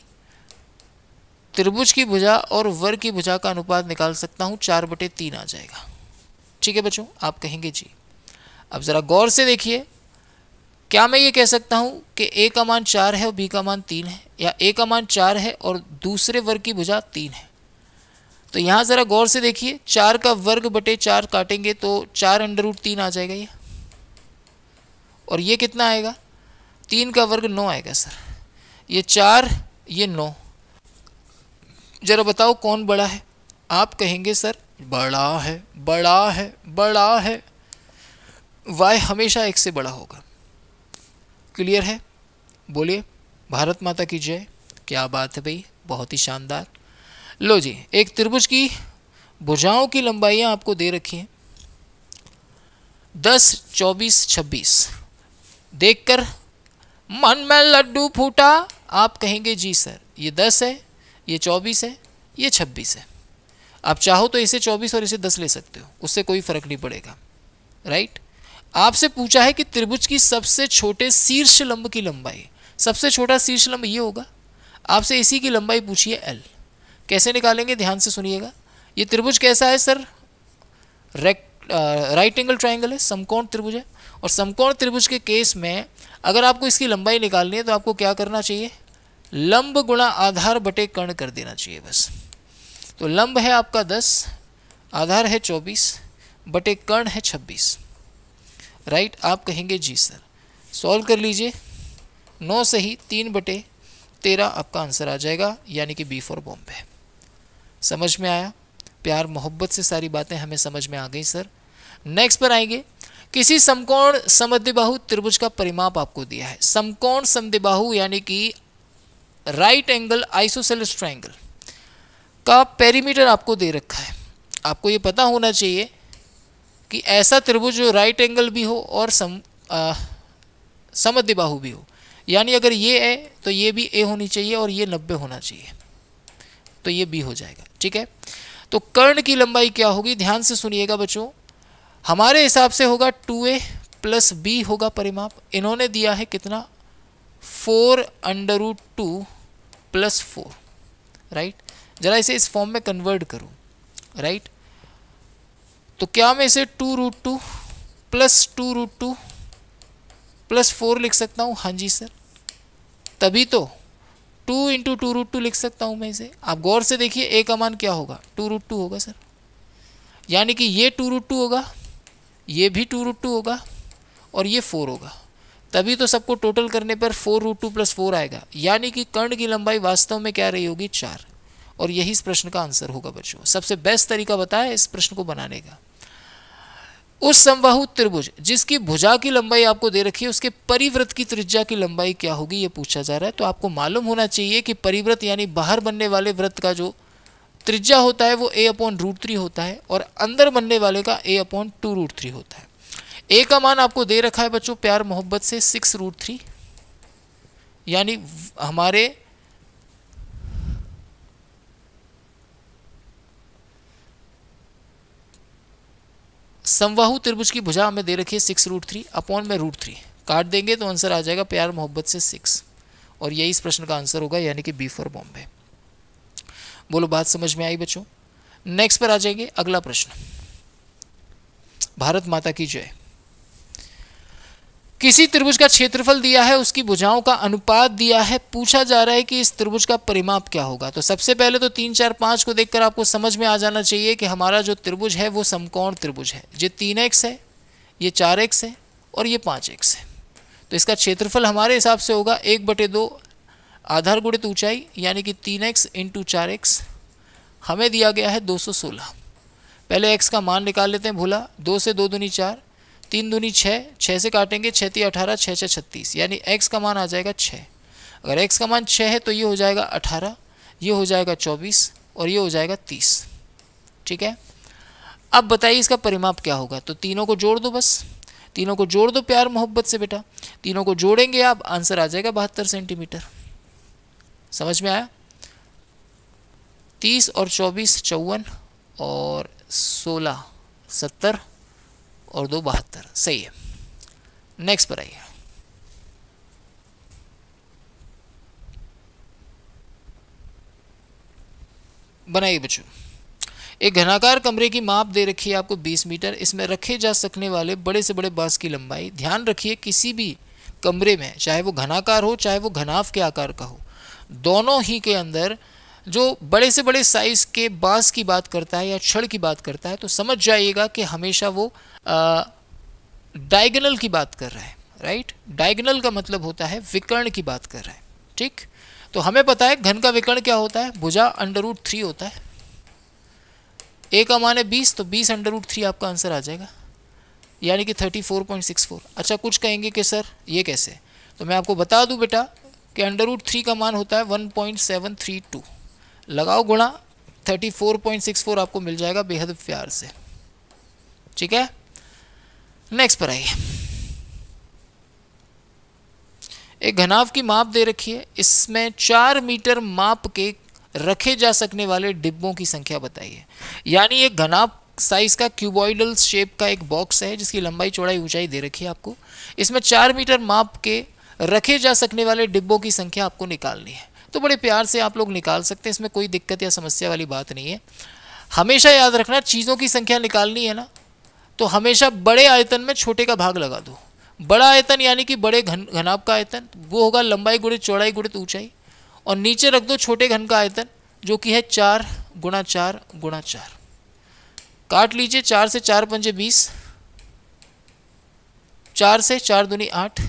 त्रिभुज की भुजा और वर्ग की भुजा का अनुपात निकाल सकता हूँ चार बटे तीन आ जाएगा ठीक है बच्चों आप कहेंगे जी अब ज़रा गौर से देखिए क्या मैं ये कह सकता हूँ कि ए का मान चार है और बी का मान तीन है या ए का मान चार है और दूसरे वर्ग की भुजा तीन है तो यहाँ ज़रा गौर से देखिए चार का वर्ग बटे चार काटेंगे तो चार अंडर रूट तीन आ जाएगा ये और ये कितना आएगा तीन का वर्ग नौ आएगा सर ये चार ये नौ ज़रा बताओ कौन बड़ा है आप कहेंगे सर बड़ा है बड़ा है बड़ा है वाई हमेशा एक से बड़ा होगा क्लियर है बोलिए भारत माता की जय क्या बात है भाई बहुत ही शानदार लो जी एक त्रिभुज की भुजाओं की लंबाइयाँ आपको दे रखी हैं दस चौबीस छब्बीस देखकर मन में लड्डू फूटा आप कहेंगे जी सर ये दस है ये चौबीस है ये छब्बीस है आप चाहो तो इसे चौबीस और इसे दस ले सकते हो उससे कोई फ़र्क नहीं पड़ेगा राइट आपसे पूछा है कि त्रिभुज की सबसे छोटे शीर्ष लंब की लंबाई सबसे छोटा शीर्ष लंब ये होगा आपसे इसी की लंबाई पूछिए एल कैसे निकालेंगे ध्यान से सुनिएगा ये त्रिभुज कैसा है सर रेक्ट राइट एंगल ट्राइंगल है समकोण त्रिभुज है और समकोण त्रिभुज के केस में अगर आपको इसकी लंबाई निकालनी है तो आपको क्या करना चाहिए लंब गुणा आधार बटे कर्ण कर देना चाहिए बस तो लंब है आपका दस आधार है चौबीस बटे कर्ण है छब्बीस राइट आप कहेंगे जी सर सॉल्व कर लीजिए नौ सही तीन बटे तेरह आपका आंसर आ जाएगा यानी कि बी फॉर बॉम्बे समझ में आया प्यार मोहब्बत से सारी बातें हमें समझ में आ गई सर नेक्स्ट पर आएंगे किसी समकोण समद्विबाहु त्रिभुज का परिमाप आपको दिया है समकोण समद्विबाहु यानी कि राइट एंगल आइसोसेलिस ट्राइंगल का पेरीमीटर आपको दे रखा है आपको ये पता होना चाहिए कि ऐसा त्रिभुज जो राइट एंगल भी हो और सम समद्विबाहु भी हो यानी अगर ये है तो ये भी ए होनी चाहिए और ये नब्बे होना चाहिए तो ये बी हो जाएगा ठीक है तो कर्ण की लंबाई क्या होगी ध्यान से सुनिएगा बच्चों हमारे हिसाब से होगा टू ए प्लस बी होगा परिमाप इन्होंने दिया है कितना four under root two plus four right ज़रा इसे इस फॉर्म में कन्वर्ट करूँ राइट right? तो क्या मैं इसे two root two plus two root two plus four लिख सकता हूँ हाँ जी सर तभी तो two into two root two लिख सकता हूँ मैं इसे आप गौर से देखिए ए का मान क्या होगा टू रूट टू होगा सर यानी कि ये टू रूट टू होगा ये भी टू रूट टू होगा और ये फोर होगा तभी तो सबको टोटल करने पर four root two plus four आएगा यानी कि कर्ण की लंबाई वास्तव में क्या रही होगी चार और यही इस प्रश्न का आंसर होगा बच्चों सबसे बेस्ट तरीका बताया इस प्रश्न को बनाने का उस समवाहु त्रिभुज जिसकी भुजा की लंबाई आपको दे रखी है उसके परिव्रत की त्रिज्या की लंबाई क्या होगी ये पूछा जा रहा है तो आपको मालूम होना चाहिए कि परिव्रत यानी बाहर बनने वाले व्रत का जो त्रिज्या होता है वो ए अपॉन रूट थ्री होता है और अंदर बनने वाले का A upon two root three होता है ए का मान आपको दे रखा है बच्चों प्यार मोहब्बत से सिक्स रूट थ्री यानी हमारे समवाहु त्रिभुज की भुजा हमें दे रखी है सिक्स रूट थ्री अपॉन में रूट थ्री काट देंगे तो आंसर आ जाएगा प्यार मोहब्बत से सिक्स और यही इस प्रश्न का आंसर होगा यानी कि बी फॉर बॉम्बे बोलो बात समझ में आई बच्चों नेक्स्ट पर आ जाएंगे अगला प्रश्न भारत माता की जय किसी त्रिभुज का क्षेत्रफल दिया है उसकी भुजाओं का अनुपात दिया है पूछा जा रहा है कि इस त्रिभुज का परिमाप क्या होगा तो सबसे पहले तो तीन चार पाँच को देखकर आपको समझ में आ जाना चाहिए कि हमारा जो त्रिभुज है वो समकोण त्रिभुज है ये तीन एक्स है ये चार एक्स है और ये पाँच एक्स है तो इसका क्षेत्रफल हमारे हिसाब से होगा एक बटे दो आधार गुणित ऊंचाई यानी कि तीन एक्स इंटू चार एक्स हमें दिया गया है दो सौ सोलह पहले एक्स का मान निकाल लेते हैं भूला दो से दो दूनी चार तीन दूनी छः छः से काटेंगे छः ती अठारह छः छः छत्तीस यानी एक्स का मान आ जाएगा छः अगर एक्स का मान छः है तो ये हो जाएगा अठारह ये हो जाएगा चौबीस और ये हो जाएगा तीस ठीक है अब बताइए इसका परिमाप क्या होगा तो तीनों को जोड़ दो बस तीनों को जोड़ दो प्यार मोहब्बत से बेटा तीनों को जोड़ेंगे आप आंसर आ जाएगा बहत्तर सेंटीमीटर समझ में आया तीस और चौबीस चौवन और सोलह सत्तर और दो बहत्तर सही है नेक्स्ट पर आइए बनाइए बच्चों एक घनाकार कमरे की माप दे रखी है आपको 20 मीटर इसमें रखे जा सकने वाले बड़े से बड़े बांस की लंबाई ध्यान रखिए किसी भी कमरे में चाहे वो घनाकार हो चाहे वो घनाफ के आकार का हो दोनों ही के अंदर जो बड़े से बड़े साइज़ के बांस की बात करता है या छड़ की बात करता है तो समझ जाइएगा कि हमेशा वो डायगनल की बात कर रहा है राइट डायगनल का मतलब होता है विकर्ण की बात कर रहा है ठीक तो हमें पता है घन का विकर्ण क्या होता है भुजा अंडर रूट थ्री होता है ए का मान है बीस तो बीस अंडर रूट थ्री आपका आंसर आ जाएगा यानी कि thirty four point six four अच्छा कुछ कहेंगे कि सर ये कैसे तो मैं आपको बता दूं बेटा कि अंडर रूट थ्री का मान होता है one point seven three two लगाओ गुणा 34.64 आपको मिल जाएगा बेहद प्यार से ठीक है नेक्स्ट पर आइए एक घनाव की माप दे रखी है इसमें चार मीटर माप के रखे जा सकने वाले डिब्बों की संख्या बताइए यानी एक घनाव साइज का क्यूबॉइडल शेप का एक बॉक्स है जिसकी लंबाई चौड़ाई ऊंचाई दे रखी है आपको इसमें चार मीटर माप के रखे जा सकने वाले डिब्बों की संख्या आपको निकालनी है तो बड़े प्यार से आप लोग निकाल सकते हैं इसमें कोई दिक्कत या समस्या वाली बात नहीं है हमेशा याद रखना चीज़ों की संख्या निकालनी है ना तो हमेशा बड़े आयतन में छोटे का भाग लगा दो बड़ा आयतन यानी कि बड़े घन घनाब का आयतन वो होगा लंबाई गुड़ित चौड़ाई गुड़ित ऊंचाई और नीचे रख दो छोटे घन का आयतन जो कि है चार गुणा चार गुणा चार काट लीजिए चार से चार पंजे बीस चार से चार दुनी आठ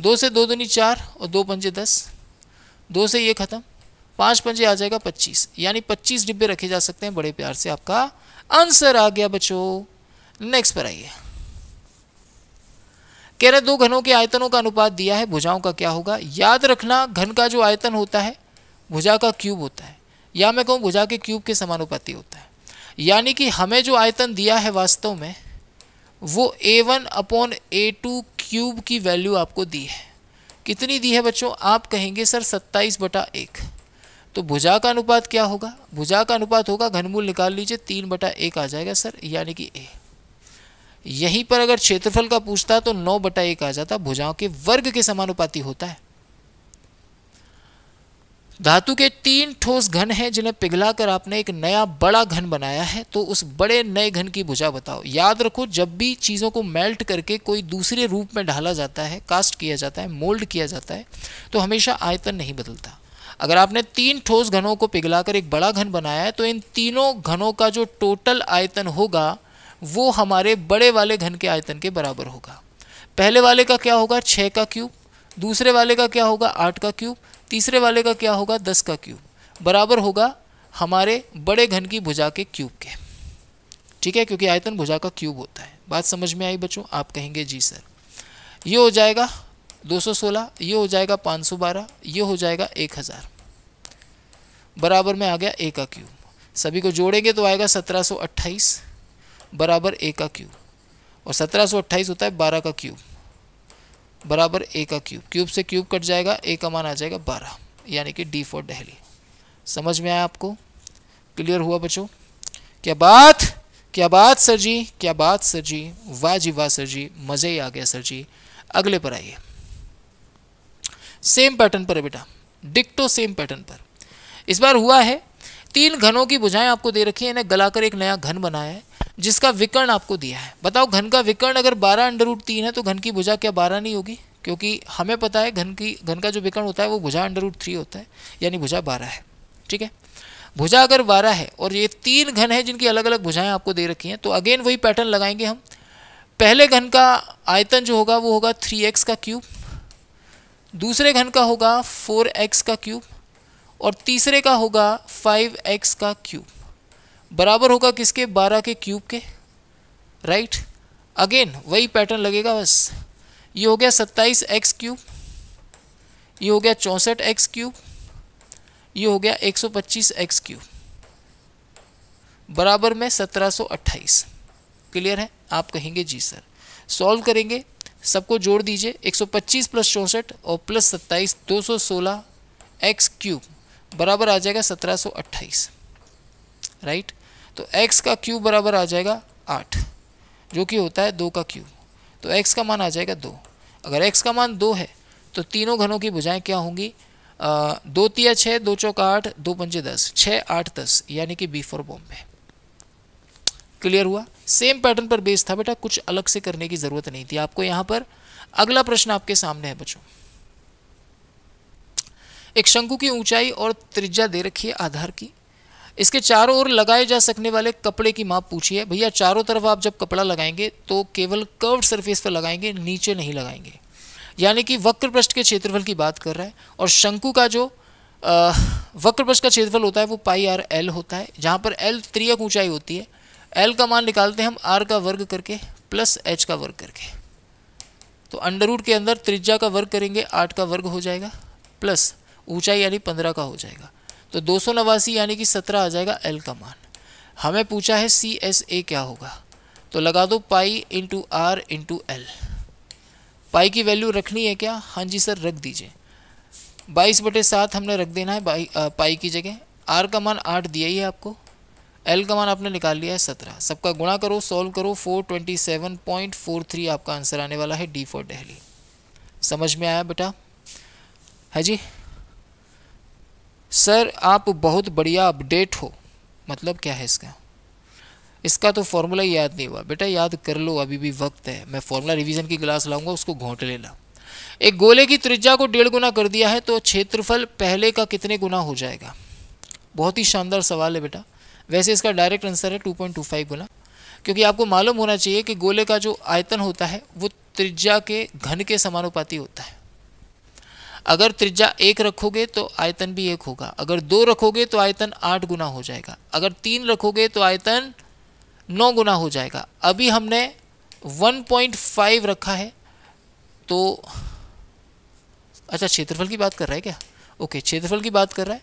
दो से दो दूनी चार और दो पंजे दस दो से ये ख़त्म पाँच पंजे आ जाएगा पच्चीस यानी पच्चीस डिब्बे रखे जा सकते हैं बड़े प्यार से आपका आंसर आ गया बच्चों नेक्स्ट पर आइए कह रहे दो घनों के आयतनों का अनुपात दिया है भुजाओं का क्या होगा याद रखना घन का जो आयतन होता है भुजा का क्यूब होता है या मैं कहूँ भुजा के क्यूब के समानुपाती होता है यानी कि हमें जो आयतन दिया है वास्तव में वो A one upon A two cube की वैल्यू आपको दी है कितनी दी है बच्चों आप कहेंगे सर सत्ताईस बटा एक तो भुजा का अनुपात क्या होगा भुजा का अनुपात होगा घनमूल निकाल लीजिए तीन बटा एक आ जाएगा सर यानी कि ए यहीं पर अगर क्षेत्रफल का पूछता तो नौ बटा एक आ जाता भुजाओं के वर्ग के समानुपाती होता है धातु के तीन ठोस घन हैं जिन्हें पिघलाकर आपने एक नया बड़ा घन बनाया है तो उस बड़े नए घन की भुजा बताओ याद रखो जब भी चीज़ों को मेल्ट करके कोई दूसरे रूप में ढाला जाता है कास्ट किया जाता है मोल्ड किया जाता है तो हमेशा आयतन नहीं बदलता अगर आपने तीन ठोस घनों को पिघलाकर एक बड़ा घन बनाया है तो इन तीनों घनों का जो टोटल आयतन होगा वो हमारे बड़े वाले घन के आयतन के बराबर होगा पहले वाले का क्या होगा छः का क्यूब दूसरे वाले का क्या होगा आठ का क्यूब तीसरे वाले का क्या होगा दस का क्यूब बराबर होगा हमारे बड़े घन की भुजा के क्यूब के ठीक है क्योंकि आयतन भुजा का क्यूब होता है बात समझ में आई बच्चों आप कहेंगे जी सर ये हो जाएगा 216 ये हो जाएगा 512 ये हो जाएगा 1000 बराबर में आ गया ए का क्यूब सभी को जोड़ेंगे तो आएगा 1728 बराबर ए का क्यूब और 1728 होता है 12 का क्यूब बराबर ए का क्यूब क्यूब से क्यूब कट जाएगा ए का मान आ जाएगा बारह यानी कि डी फॉर डेहली समझ में आया आपको क्लियर हुआ बच्चों क्या बात क्या बात सर जी क्या बात सर जी वाह जी वाह सर जी मज़े ही आ गया सर जी अगले पर आइए सेम पैटर्न पर है बेटा डिक्टो सेम पैटर्न पर इस बार हुआ है तीन घनों की बुझाएं आपको दे रखी है इन्हें गलाकर एक नया घन बनाया है जिसका विकर्ण आपको दिया है बताओ घन का विकर्ण अगर बारह अंडर रूट तीन है तो घन की भुजा क्या बारह नहीं होगी क्योंकि हमें पता है घन की घन का जो विकर्ण होता है वो भुजा अंडर रूट थ्री होता है यानी भुजा बारह है ठीक है भुजा अगर बारह है और ये तीन घन है जिनकी अलग अलग भुजाएं आपको दे रखी हैं तो अगेन वही पैटर्न लगाएंगे हम पहले घन का आयतन जो होगा वो होगा थ्री एक्स का क्यूब दूसरे घन का होगा फोर एक्स का क्यूब और तीसरे का होगा फाइव एक्स का क्यूब बराबर होगा किसके बारह के क्यूब के राइट अगेन वही पैटर्न लगेगा बस ये हो गया सत्ताईस एक्स क्यूब ये हो गया चौंसठ एक्स क्यूब ये हो गया एक सौ पच्चीस एक्स क्यूब बराबर में सत्रह सौ अट्ठाईस क्लियर है आप कहेंगे जी सर सॉल्व करेंगे सबको जोड़ दीजिए एक सौ पच्चीस प्लस चौंसठ और प्लस सत्ताईस दो सौ सोलह एक्स क्यूब बराबर आ जाएगा सत्रह सौ अट्ठाईस राइट तो x का क्यूब बराबर आ जाएगा आठ जो कि होता है दो का क्यूब तो x का मान आ जाएगा दो अगर x का मान दो है तो तीनों घनों की भुजाएं क्या होंगी आ, दो तिया छः दो चौका आठ दो पंजे दस छः आठ दस यानी कि बी फॉर बॉम्बे क्लियर हुआ सेम पैटर्न पर बेस था बेटा कुछ अलग से करने की ज़रूरत नहीं थी आपको यहाँ पर अगला प्रश्न आपके सामने है बच्चों एक शंकु की ऊंचाई और त्रिज्या दे रखी है आधार की इसके चारों ओर लगाए जा सकने वाले कपड़े की माप पूछी है भैया चारों तरफ आप जब कपड़ा लगाएंगे तो केवल कर्व सरफेस पर लगाएंगे नीचे नहीं लगाएंगे यानी कि वक्र पृष्ठ के क्षेत्रफल की बात कर रहा है और शंकु का जो वक्र पृष्ठ का क्षेत्रफल होता है वो पाई आर एल होता है जहाँ पर एल त्रियक ऊंचाई होती है एल का मान निकालते हैं हम आर का वर्ग करके प्लस एच का वर्ग करके तो अंडरवुड के अंदर त्रिज्या का वर्ग करेंगे आठ का वर्ग हो जाएगा प्लस ऊंचाई यानी पंद्रह का हो जाएगा तो दो सौ नवासी यानी कि सत्रह आ जाएगा एल का मान हमें पूछा है सी एस ए क्या होगा तो लगा दो pi into R into L pi की वैल्यू रखनी है क्या हाँ जी सर रख दीजिए बाईस बटे सात हमने रख देना है बाई पाई की जगह आर का मान आठ दिया ही है आपको एल का मान आपने निकाल लिया है सत्रह सबका गुणा करो सॉल्व करो four twenty seven point four three आपका आंसर आने वाला है डी फॉर डेहली समझ में आया बेटा है हाँ जी सर आप बहुत बढ़िया अपडेट हो मतलब क्या है इसका इसका तो फार्मूला ही याद नहीं हुआ बेटा याद कर लो अभी भी वक्त है मैं फार्मूला रिवीजन की क्लास लाऊंगा उसको घोंट लेना एक गोले की त्रिज्या को डेढ़ गुना कर दिया है तो क्षेत्रफल पहले का कितने गुना हो जाएगा बहुत ही शानदार सवाल है बेटा वैसे इसका डायरेक्ट आंसर है फाइव गुना क्योंकि आपको मालूम होना चाहिए कि गोले का जो आयतन होता है वो त्रिज्या के घन के समानुपाती होता है अगर त्रिज्या एक रखोगे तो आयतन भी एक होगा अगर दो रखोगे तो आयतन आठ गुना हो जाएगा अगर तीन रखोगे तो आयतन नौ गुना हो जाएगा अभी हमने 1.5 रखा है तो अच्छा क्षेत्रफल की बात कर रहा है क्या ओके क्षेत्रफल की बात कर रहा है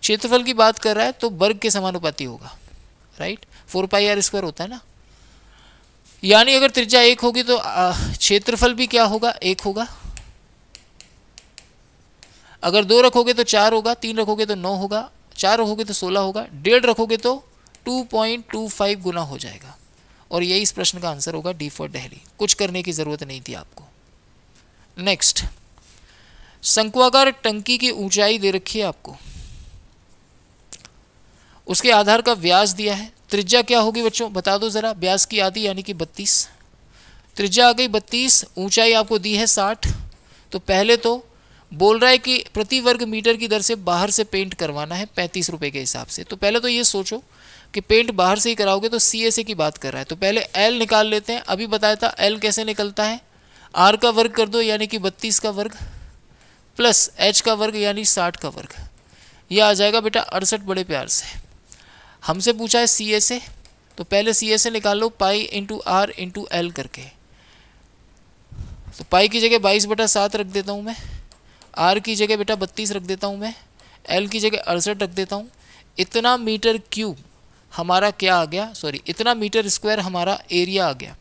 क्षेत्रफल की बात कर रहा है तो वर्ग के समानुपाति होगा right four pi R square होता है ना यानी अगर त्रिज्या एक होगी तो क्षेत्रफल भी क्या होगा एक होगा अगर दो रखोगे तो चार होगा तीन रखोगे तो नौ होगा चार रखोगे तो सोलह होगा डेढ़ रखोगे तो टू पॉइंट टू फाइव गुना हो जाएगा और यही इस प्रश्न का आंसर होगा डी फॉर डेहली कुछ करने की ज़रूरत नहीं थी आपको नेक्स्ट शंकुआकार टंकी की ऊंचाई दे रखी है आपको उसके आधार का व्यास दिया है त्रिज्या क्या होगी बच्चों बता दो ज़रा व्यास की आधी यानी कि बत्तीस त्रिज्या आ गई बत्तीस ऊंचाई आपको दी है साठ तो पहले तो बोल रहा है कि प्रति वर्ग मीटर की दर से बाहर से पेंट करवाना है पैंतीस रुपये के हिसाब से तो पहले तो ये सोचो कि पेंट बाहर से ही कराओगे तो सी एस ए की बात कर रहा है तो पहले एल निकाल लेते हैं अभी बताया था एल कैसे निकलता है आर का वर्ग कर दो यानी कि बत्तीस का वर्ग प्लस एच का वर्ग यानी साठ का वर्ग यह आ जाएगा बेटा अड़सठ बड़े प्यार से हमसे पूछा है सी एस ए तो पहले सी ए निकाल लो pi into R into L करके तो पाई की जगह बाईस बटा सात रख देता हूँ मैं आर की जगह बेटा बत्तीस रख देता हूँ मैं एल की जगह अड़सठ रख देता हूँ इतना मीटर क्यूब हमारा क्या आ गया सॉरी इतना मीटर स्क्वायर हमारा एरिया आ गया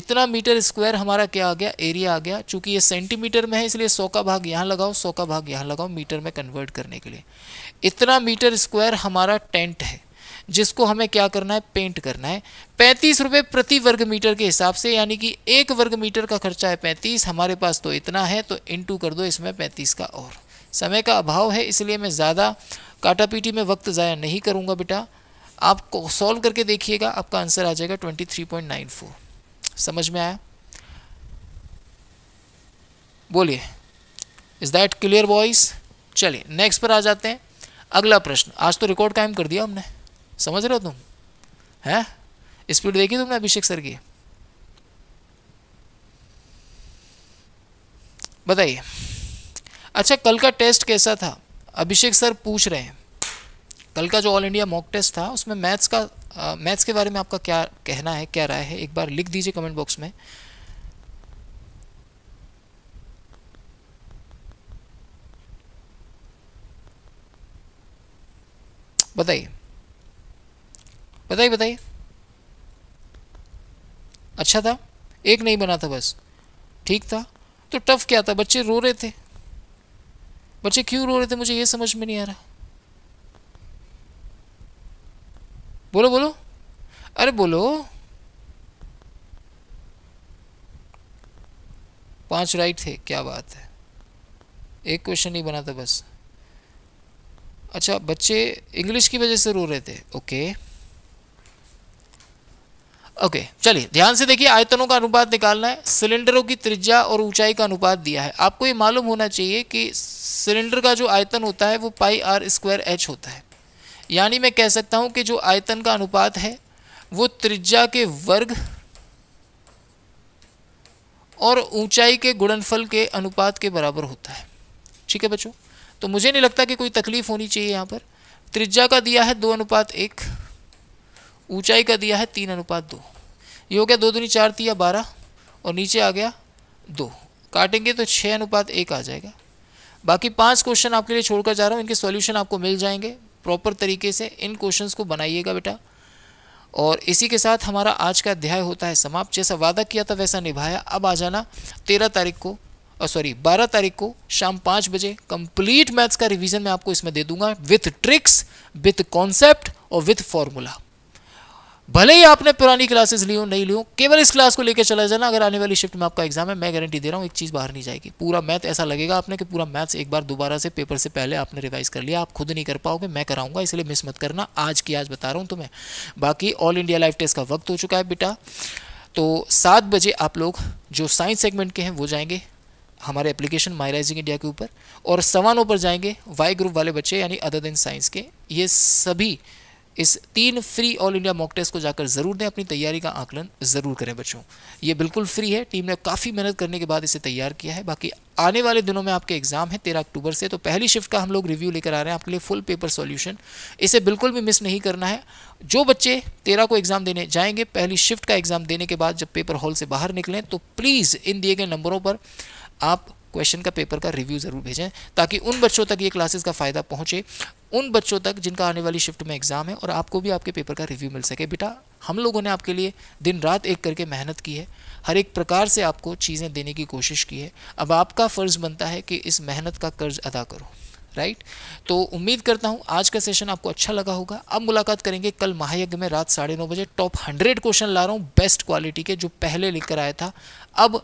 इतना मीटर स्क्वायर हमारा क्या आ गया एरिया आ गया चूंकि ये सेंटीमीटर में है इसलिए सौ का भाग यहाँ लगाओ सौ का भाग यहाँ लगाओ मीटर में कन्वर्ट करने के लिए इतना मीटर स्क्वायर हमारा टेंट है जिसको हमें क्या करना है पेंट करना है पैंतीस रुपये प्रति वर्ग मीटर के हिसाब से यानी कि एक वर्ग मीटर का खर्चा है पैंतीस हमारे पास तो इतना है तो इन कर दो इसमें पैंतीस का और समय का अभाव है इसलिए मैं ज़्यादा काटा पीटी में वक्त ज़ाया नहीं करूँगा बेटा आप सॉल्व करके देखिएगा आपका आंसर आ जाएगा twenty three point nine four समझ में आया बोलिए इज़ दैट क्लियर वॉइस चलिए नेक्स्ट पर आ जाते हैं अगला प्रश्न आज तो रिकॉर्ड कायम कर दिया हमने समझ रहे हो तुम है स्पीड देखी तुमने अभिषेक सर की बताइए अच्छा कल का टेस्ट कैसा था अभिषेक सर पूछ रहे हैं कल का जो ऑल इंडिया मॉक टेस्ट था उसमें मैथ्स का मैथ्स के बारे में आपका क्या कहना है क्या राय है एक बार लिख दीजिए कमेंट बॉक्स में बताइए बताइए बताइए अच्छा था एक नहीं बना था बस ठीक था तो टफ क्या था बच्चे रो रहे थे बच्चे क्यों रो रहे थे मुझे ये समझ में नहीं आ रहा बोलो बोलो अरे बोलो पांच राइट थे क्या बात है एक क्वेश्चन नहीं बना था बस अच्छा बच्चे इंग्लिश की वजह से रो रहे थे ओके ओके चलिए ध्यान से देखिए आयतनों का अनुपात निकालना है सिलेंडरों की त्रिज्या और ऊंचाई का अनुपात दिया है आपको ये मालूम होना चाहिए कि सिलेंडर का जो आयतन होता है वो पाई आर स्क्वायर एच होता है यानी मैं कह सकता हूँ कि जो आयतन का अनुपात है वो त्रिज्या के वर्ग और ऊंचाई के गुणनफल के अनुपात के बराबर होता है ठीक है बच्चों तो मुझे नहीं लगता कि कोई तकलीफ होनी चाहिए यहाँ पर त्रिज्या का दिया है दो अनुपात एक ऊंचाई का दिया है तीन अनुपात दो ये हो गया दो दूनी चार तीया बारह और नीचे आ गया दो काटेंगे तो छः अनुपात एक आ जाएगा बाकी पांच क्वेश्चन आपके लिए छोड़कर जा रहा हूँ इनके सॉल्यूशन आपको मिल जाएंगे प्रॉपर तरीके से इन क्वेश्चंस को बनाइएगा बेटा और इसी के साथ हमारा आज का अध्याय होता है समाप्त जैसा वादा किया था वैसा निभाया अब आ जाना तेरह तारीख को और सॉरी बारह तारीख को शाम पाँच बजे कंप्लीट मैथ्स का रिविजन मैं आपको इसमें दे दूंगा विथ ट्रिक्स विथ कॉन्सेप्ट और विथ फॉर्मूला भले ही आपने पुरानी क्लासेस ली हो नहीं ली हो केवल इस क्लास को लेकर चला जाना अगर आने वाली शिफ्ट में आपका एग्जाम है मैं गारंटी दे रहा हूँ एक चीज़ बाहर नहीं जाएगी पूरा मैथ ऐसा लगेगा आपने कि पूरा मैथ्स एक बार दोबारा से पेपर से पहले आपने रिवाइज कर लिया आप खुद नहीं कर पाओगे मैं कराऊंगा इसलिए मिस मत करना आज की आज बता रहा हूँ तुम्हें बाकी ऑल इंडिया लाइफ टेस्ट का वक्त हो चुका है बेटा तो सात बजे आप लोग जो साइंस सेगमेंट के हैं वो जाएंगे हमारे एप्लीकेशन माई राइजिंग इंडिया के ऊपर और सवानों पर जाएंगे वाई ग्रुप वाले बच्चे यानी अदर देन साइंस के ये सभी इस तीन free all India mock test को जाकर ज़रूर दें अपनी तैयारी का आकलन ज़रूर करें बच्चों ये बिल्कुल फ्री है टीम ने काफ़ी मेहनत करने के बाद इसे तैयार किया है बाकी आने वाले दिनों में आपके एग्ज़ाम है तेरह अक्टूबर से तो पहली शिफ्ट का हम लोग रिव्यू लेकर आ रहे हैं आपके लिए फुल पेपर सॉल्यूशन इसे बिल्कुल भी मिस नहीं करना है जो बच्चे तेरह को एग्ज़ाम देने जाएंगे पहली शिफ्ट का एग्ज़ाम देने के बाद जब पेपर हॉल से बाहर निकलें तो प्लीज़ इन दिए गए नंबरों पर आप क्वेश्चन का पेपर का रिव्यू ज़रूर भेजें ताकि उन बच्चों तक ये क्लासेस का फ़ायदा पहुँचे उन बच्चों तक जिनका आने वाली शिफ्ट में एग्ज़ाम है और आपको भी आपके पेपर का रिव्यू मिल सके बेटा हम लोगों ने आपके लिए दिन रात एक करके मेहनत की है हर एक प्रकार से आपको चीज़ें देने की कोशिश की है अब आपका फ़र्ज़ बनता है कि इस मेहनत का कर्ज अदा करो राइट तो उम्मीद करता हूँ आज का सेशन आपको अच्छा लगा होगा अब मुलाकात करेंगे कल महायज्ञ में रात साढ़े नौ बजे टॉप हंड्रेड क्वेश्चन ला रहा हूँ बेस्ट क्वालिटी के जो पहले कर आया था अब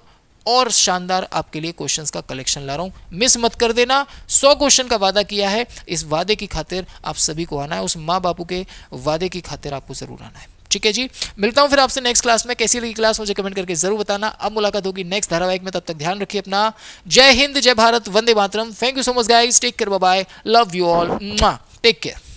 और शानदार आपके लिए क्वेश्चन का कलेक्शन ला रहा हूँ मिस मत कर देना सौ क्वेश्चन का वादा किया है इस वादे की खातिर आप सभी को आना है उस माँ बापू के वादे की खातिर आपको ज़रूर आना है ठीक है जी मिलता हूँ फिर आपसे नेक्स्ट क्लास में कैसी लगी क्लास मुझे कमेंट करके जरूर बताना अब मुलाकात होगी नेक्स्ट धारावाहिक में तब तक ध्यान रखिए अपना जय हिंद जय भारत वंदे मातरम thank you so much guys take care bye love you all take care